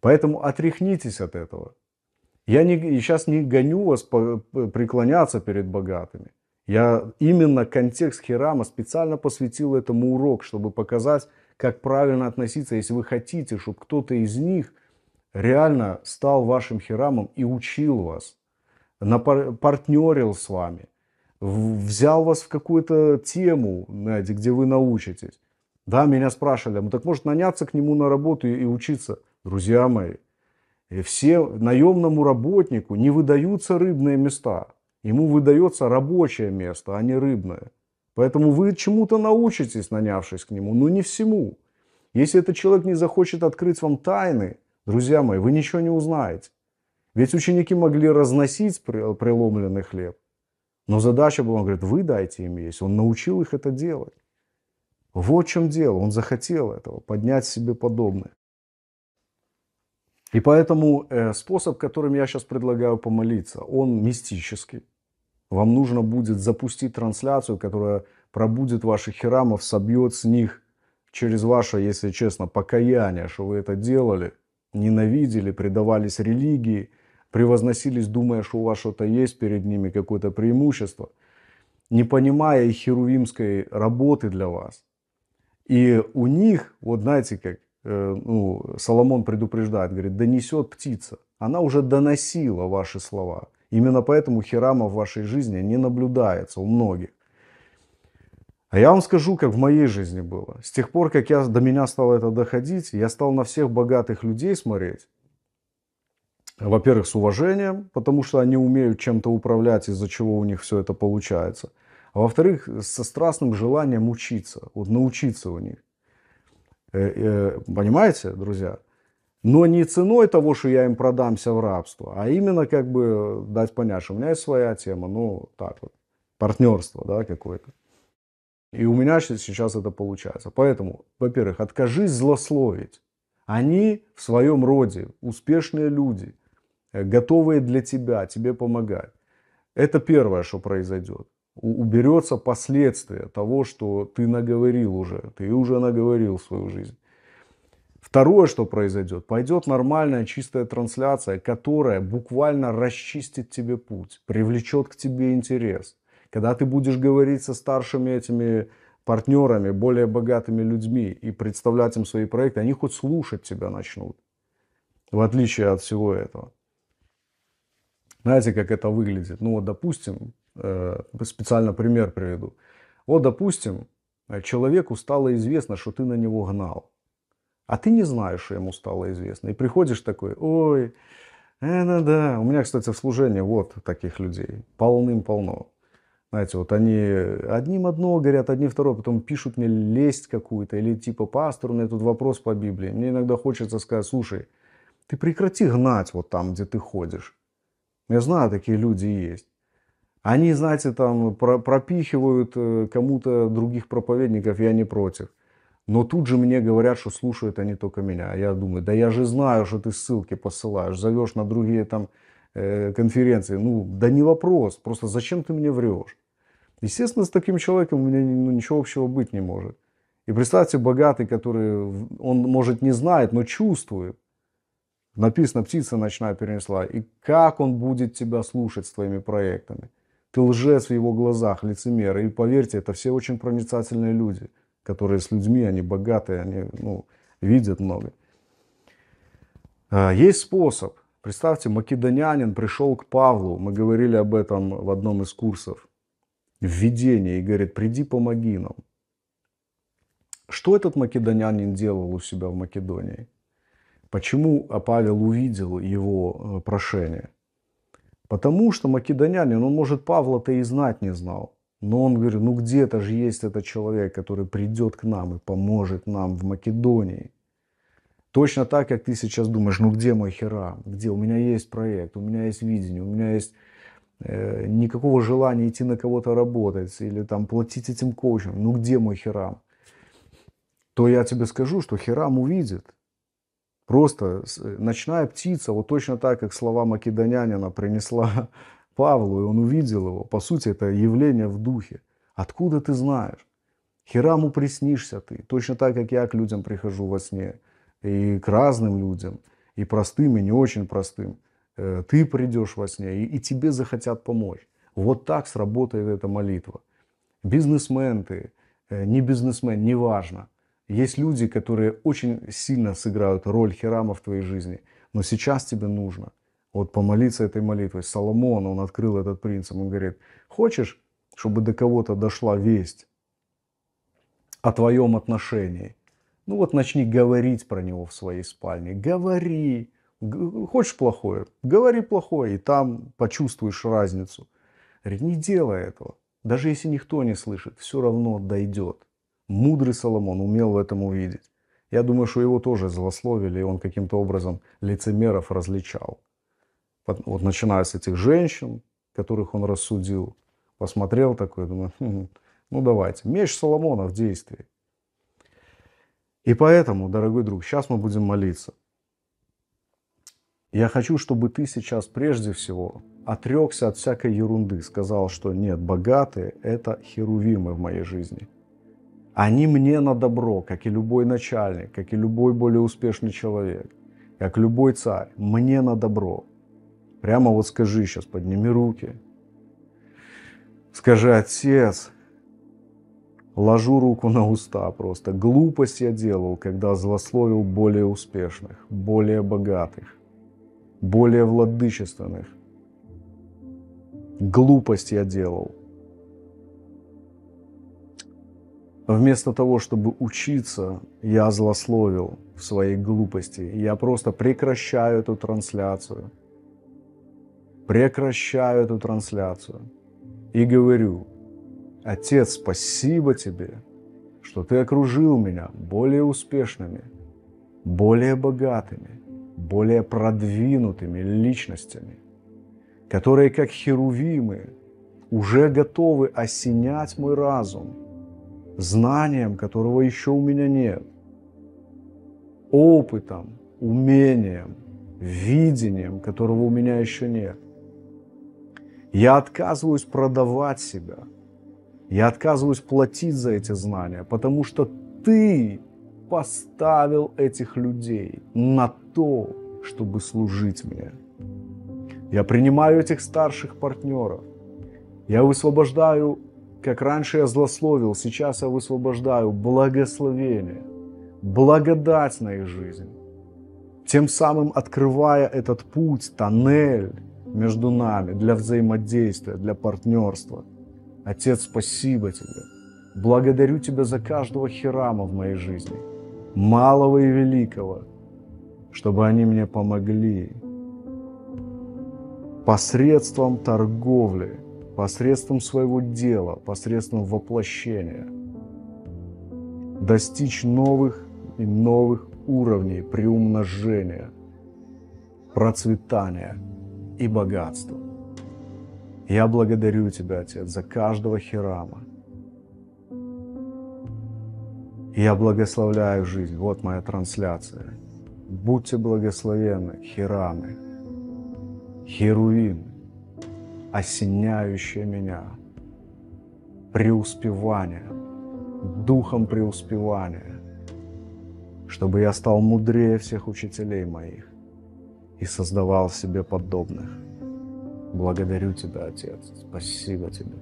Поэтому отряхнитесь от этого. Я не, сейчас не гоню вас по, преклоняться перед богатыми. Я именно контекст Хирама специально посвятил этому урок, чтобы показать, как правильно относиться, если вы хотите, чтобы кто-то из них реально стал вашим Хирамом и учил вас, партнерил с вами, взял вас в какую-то тему, знаете, где вы научитесь. Да, меня спрашивали, «А ну так может наняться к нему на работу и учиться. Друзья мои, все наемному работнику не выдаются рыбные места. Ему выдается рабочее место, а не рыбное. Поэтому вы чему-то научитесь, нанявшись к нему, но не всему. Если этот человек не захочет открыть вам тайны, друзья мои, вы ничего не узнаете. Ведь ученики могли разносить преломленный хлеб. Но задача была, он говорит, вы дайте им есть. Он научил их это делать. Вот в чем дело. Он захотел этого, поднять себе подобное. И поэтому э, способ, которым я сейчас предлагаю помолиться, он мистический. Вам нужно будет запустить трансляцию, которая пробудет ваших херамов, собьет с них через ваше, если честно, покаяние, что вы это делали, ненавидели, предавались религии, превозносились, думая, что у вас что-то есть перед ними, какое-то преимущество, не понимая их херувимской работы для вас. И у них, вот знаете как, Э, ну, Соломон предупреждает, говорит, донесет птица. Она уже доносила ваши слова. Именно поэтому херама в вашей жизни не наблюдается у многих. А я вам скажу, как в моей жизни было. С тех пор, как я, до меня стало это доходить, я стал на всех богатых людей смотреть. Во-первых, с уважением, потому что они умеют чем-то управлять, из-за чего у них все это получается. А во-вторых, со страстным желанием учиться, вот научиться у них. Э, э, понимаете, друзья? Но не ценой того, что я им продамся в рабство, а именно как бы дать понять, что у меня есть своя тема, ну так вот, партнерство, да, какое-то. И у меня сейчас это получается. Поэтому, во-первых, откажись злословить. Они в своем роде успешные люди, э, готовые для тебя, тебе помогать. Это первое, что произойдет уберется последствия того, что ты наговорил уже, ты уже наговорил свою жизнь. Второе, что произойдет, пойдет нормальная чистая трансляция, которая буквально расчистит тебе путь, привлечет к тебе интерес. Когда ты будешь говорить со старшими этими партнерами, более богатыми людьми и представлять им свои проекты, они хоть слушать тебя начнут, в отличие от всего этого. Знаете, как это выглядит? Ну вот, допустим, Э, специально пример приведу. Вот, допустим, э, человеку стало известно, что ты на него гнал. А ты не знаешь, что ему стало известно. И приходишь такой, ой, э, да, ну да. У меня, кстати, в служении вот таких людей. Полным-полно. Знаете, вот они одним одно говорят, одним второе, потом пишут мне лесть какую-то, или типа, пастор, у меня тут вопрос по Библии. Мне иногда хочется сказать, слушай, ты прекрати гнать вот там, где ты ходишь. Я знаю, такие люди есть. Они, знаете, там пропихивают э, кому-то других проповедников, я не против. Но тут же мне говорят, что слушают они только меня. А я думаю, да я же знаю, что ты ссылки посылаешь, зовешь на другие там э, конференции. Ну, да не вопрос, просто зачем ты мне врешь? Естественно, с таким человеком у меня ну, ничего общего быть не может. И представьте, богатый, который, он, может, не знает, но чувствует. Написано, птица ночная перенесла. И как он будет тебя слушать с твоими проектами? Ты лжец в его глазах, лицемер. И поверьте, это все очень проницательные люди, которые с людьми, они богатые, они ну, видят много. А, есть способ. Представьте, македонянин пришел к Павлу, мы говорили об этом в одном из курсов, в видении, и говорит, приди помоги нам. Что этот македонянин делал у себя в Македонии? Почему Павел увидел его э, прошение? Потому что македонянин, он, может, Павла-то и знать не знал. Но он говорит, ну где-то же есть этот человек, который придет к нам и поможет нам в Македонии. Точно так, как ты сейчас думаешь, ну где мой хера, где у меня есть проект, у меня есть видение, у меня есть э, никакого желания идти на кого-то работать или там платить этим коучам? ну где мой херам, то я тебе скажу, что херам увидит. Просто ночная птица, вот точно так, как слова македонянина принесла Павлу, и он увидел его. По сути, это явление в духе. Откуда ты знаешь? Хераму приснишься ты. Точно так, как я к людям прихожу во сне. И к разным людям. И простым, и не очень простым. Э, ты придешь во сне, и, и тебе захотят помочь. Вот так сработает эта молитва. Бизнесмен ты, э, не бизнесмен, неважно. Есть люди, которые очень сильно сыграют роль Хирама в твоей жизни, но сейчас тебе нужно вот помолиться этой молитвой. Соломон, он открыл этот принцип, он говорит, хочешь, чтобы до кого-то дошла весть о твоем отношении? Ну вот начни говорить про него в своей спальне. Говори. Хочешь плохое? Говори плохое, и там почувствуешь разницу. Говорит, не делай этого. Даже если никто не слышит, все равно дойдет. Мудрый Соломон умел в этом увидеть. Я думаю, что его тоже злословили, и он каким-то образом лицемеров различал. Вот начиная с этих женщин, которых он рассудил, посмотрел такой, думаю, хм, хм ну давайте, меч Соломона в действии. И поэтому, дорогой друг, сейчас мы будем молиться. Я хочу, чтобы ты сейчас прежде всего отрекся от всякой ерунды, сказал, что нет, богатые – это херувимы в моей жизни – они мне на добро, как и любой начальник, как и любой более успешный человек, как любой царь, мне на добро. Прямо вот скажи сейчас, подними руки. Скажи, отец, ложу руку на уста просто. Глупость я делал, когда злословил более успешных, более богатых, более владычественных. Глупость я делал – Вместо того, чтобы учиться, я злословил в своей глупости. Я просто прекращаю эту трансляцию. Прекращаю эту трансляцию. И говорю, Отец, спасибо тебе, что ты окружил меня более успешными, более богатыми, более продвинутыми личностями, которые, как херувимы, уже готовы осенять мой разум – знанием, которого еще у меня нет, опытом, умением, видением, которого у меня еще нет. Я отказываюсь продавать себя. Я отказываюсь платить за эти знания, потому что ты поставил этих людей на то, чтобы служить мне. Я принимаю этих старших партнеров. Я высвобождаю как раньше я злословил, сейчас я высвобождаю благословение, благодать на их жизнь. Тем самым открывая этот путь, тоннель между нами для взаимодействия, для партнерства. Отец, спасибо тебе. Благодарю тебя за каждого херама в моей жизни, малого и великого, чтобы они мне помогли посредством торговли – посредством своего дела, посредством воплощения, достичь новых и новых уровней приумножения, процветания и богатства. Я благодарю Тебя, Отец, за каждого херама. Я благословляю жизнь. Вот моя трансляция. Будьте благословенны, херамы, херуимы осеняющее меня. Преуспевание, духом преуспевания, чтобы я стал мудрее всех учителей моих и создавал себе подобных. Благодарю Тебя, Отец, спасибо Тебе.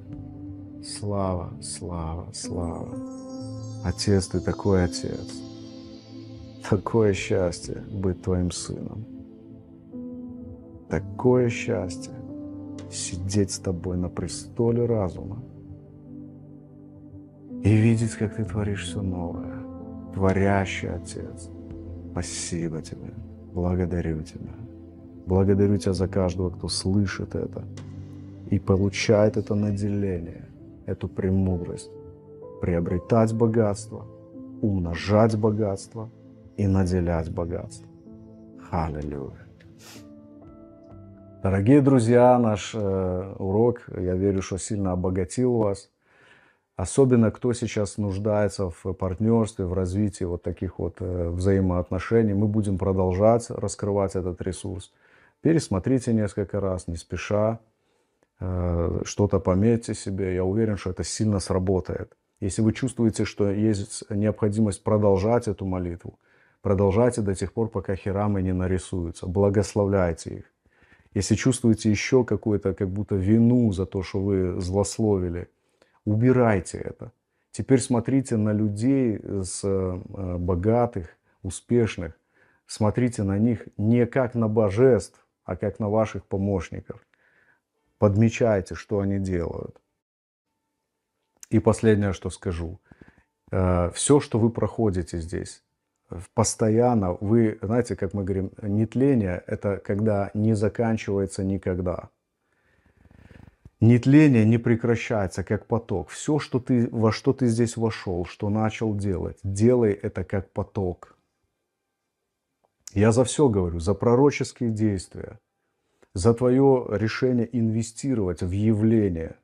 Слава, слава, слава. Отец, Ты такой Отец. Такое счастье быть Твоим сыном. Такое счастье сидеть с тобой на престоле разума и видеть, как ты творишь все новое. Творящий Отец, спасибо тебе, благодарю тебя. Благодарю тебя за каждого, кто слышит это и получает это наделение, эту премудрость, приобретать богатство, умножать богатство и наделять богатство. Аллилуйя. Дорогие друзья, наш э, урок, я верю, что сильно обогатил вас. Особенно кто сейчас нуждается в партнерстве, в развитии вот таких вот э, взаимоотношений. Мы будем продолжать раскрывать этот ресурс. Пересмотрите несколько раз, не спеша. Э, что-то пометьте себе. Я уверен, что это сильно сработает. Если вы чувствуете, что есть необходимость продолжать эту молитву, продолжайте до тех пор, пока херамы не нарисуются. Благословляйте их. Если чувствуете еще какую-то как будто вину за то, что вы злословили, убирайте это. Теперь смотрите на людей с э, богатых, успешных. Смотрите на них не как на божеств, а как на ваших помощников. Подмечайте, что они делают. И последнее, что скажу. Э, Все, что вы проходите здесь, постоянно, вы, знаете, как мы говорим, нетление – это когда не заканчивается никогда. Нетление не прекращается, как поток. Все, что ты, во что ты здесь вошел, что начал делать, делай это как поток. Я за все говорю, за пророческие действия, за твое решение инвестировать в явление.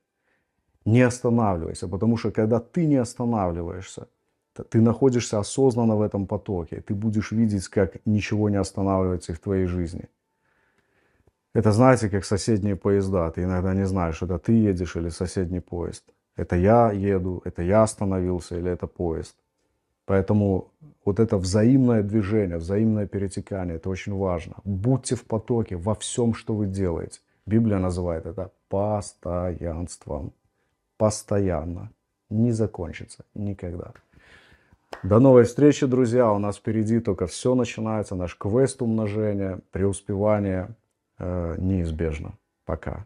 Не останавливайся, потому что когда ты не останавливаешься – ты находишься осознанно в этом потоке, ты будешь видеть, как ничего не останавливается в твоей жизни. Это, знаете, как соседние поезда. Ты иногда не знаешь, это ты едешь или соседний поезд. Это я еду, это я остановился или это поезд. Поэтому вот это взаимное движение, взаимное перетекание, это очень важно. Будьте в потоке во всем, что вы делаете. Библия называет это постоянством. Постоянно. Не закончится никогда. До новой встречи, друзья. У нас впереди только все начинается. Наш квест умножения, преуспевание э, неизбежно. Пока.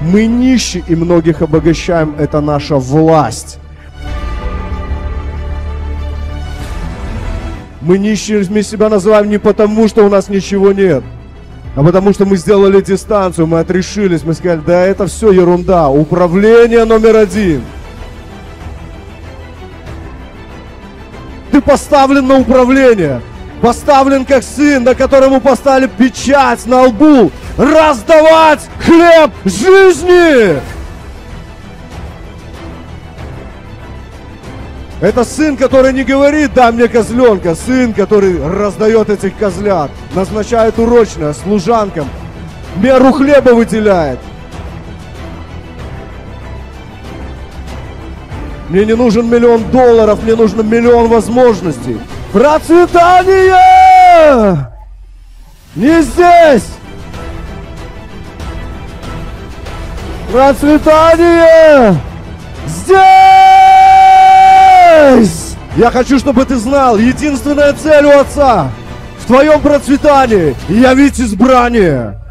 Мы нищи и многих обогащаем. Это наша власть. Мы нищими себя называем не потому, что у нас ничего нет а потому что мы сделали дистанцию, мы отрешились, мы сказали, да это все ерунда, управление номер один. Ты поставлен на управление, поставлен как сын, на которому поставили печать на лбу, раздавать хлеб жизни. Это сын, который не говорит, да мне козленка, сын, который раздает этих козлят, назначает урочное служанкам, меру хлеба выделяет. Мне не нужен миллион долларов, мне нужен миллион возможностей. Процветание! Не здесь! Процветание! Здесь! Yes! Я хочу, чтобы ты знал, единственная цель у отца в твоем процветании, я явить избрание.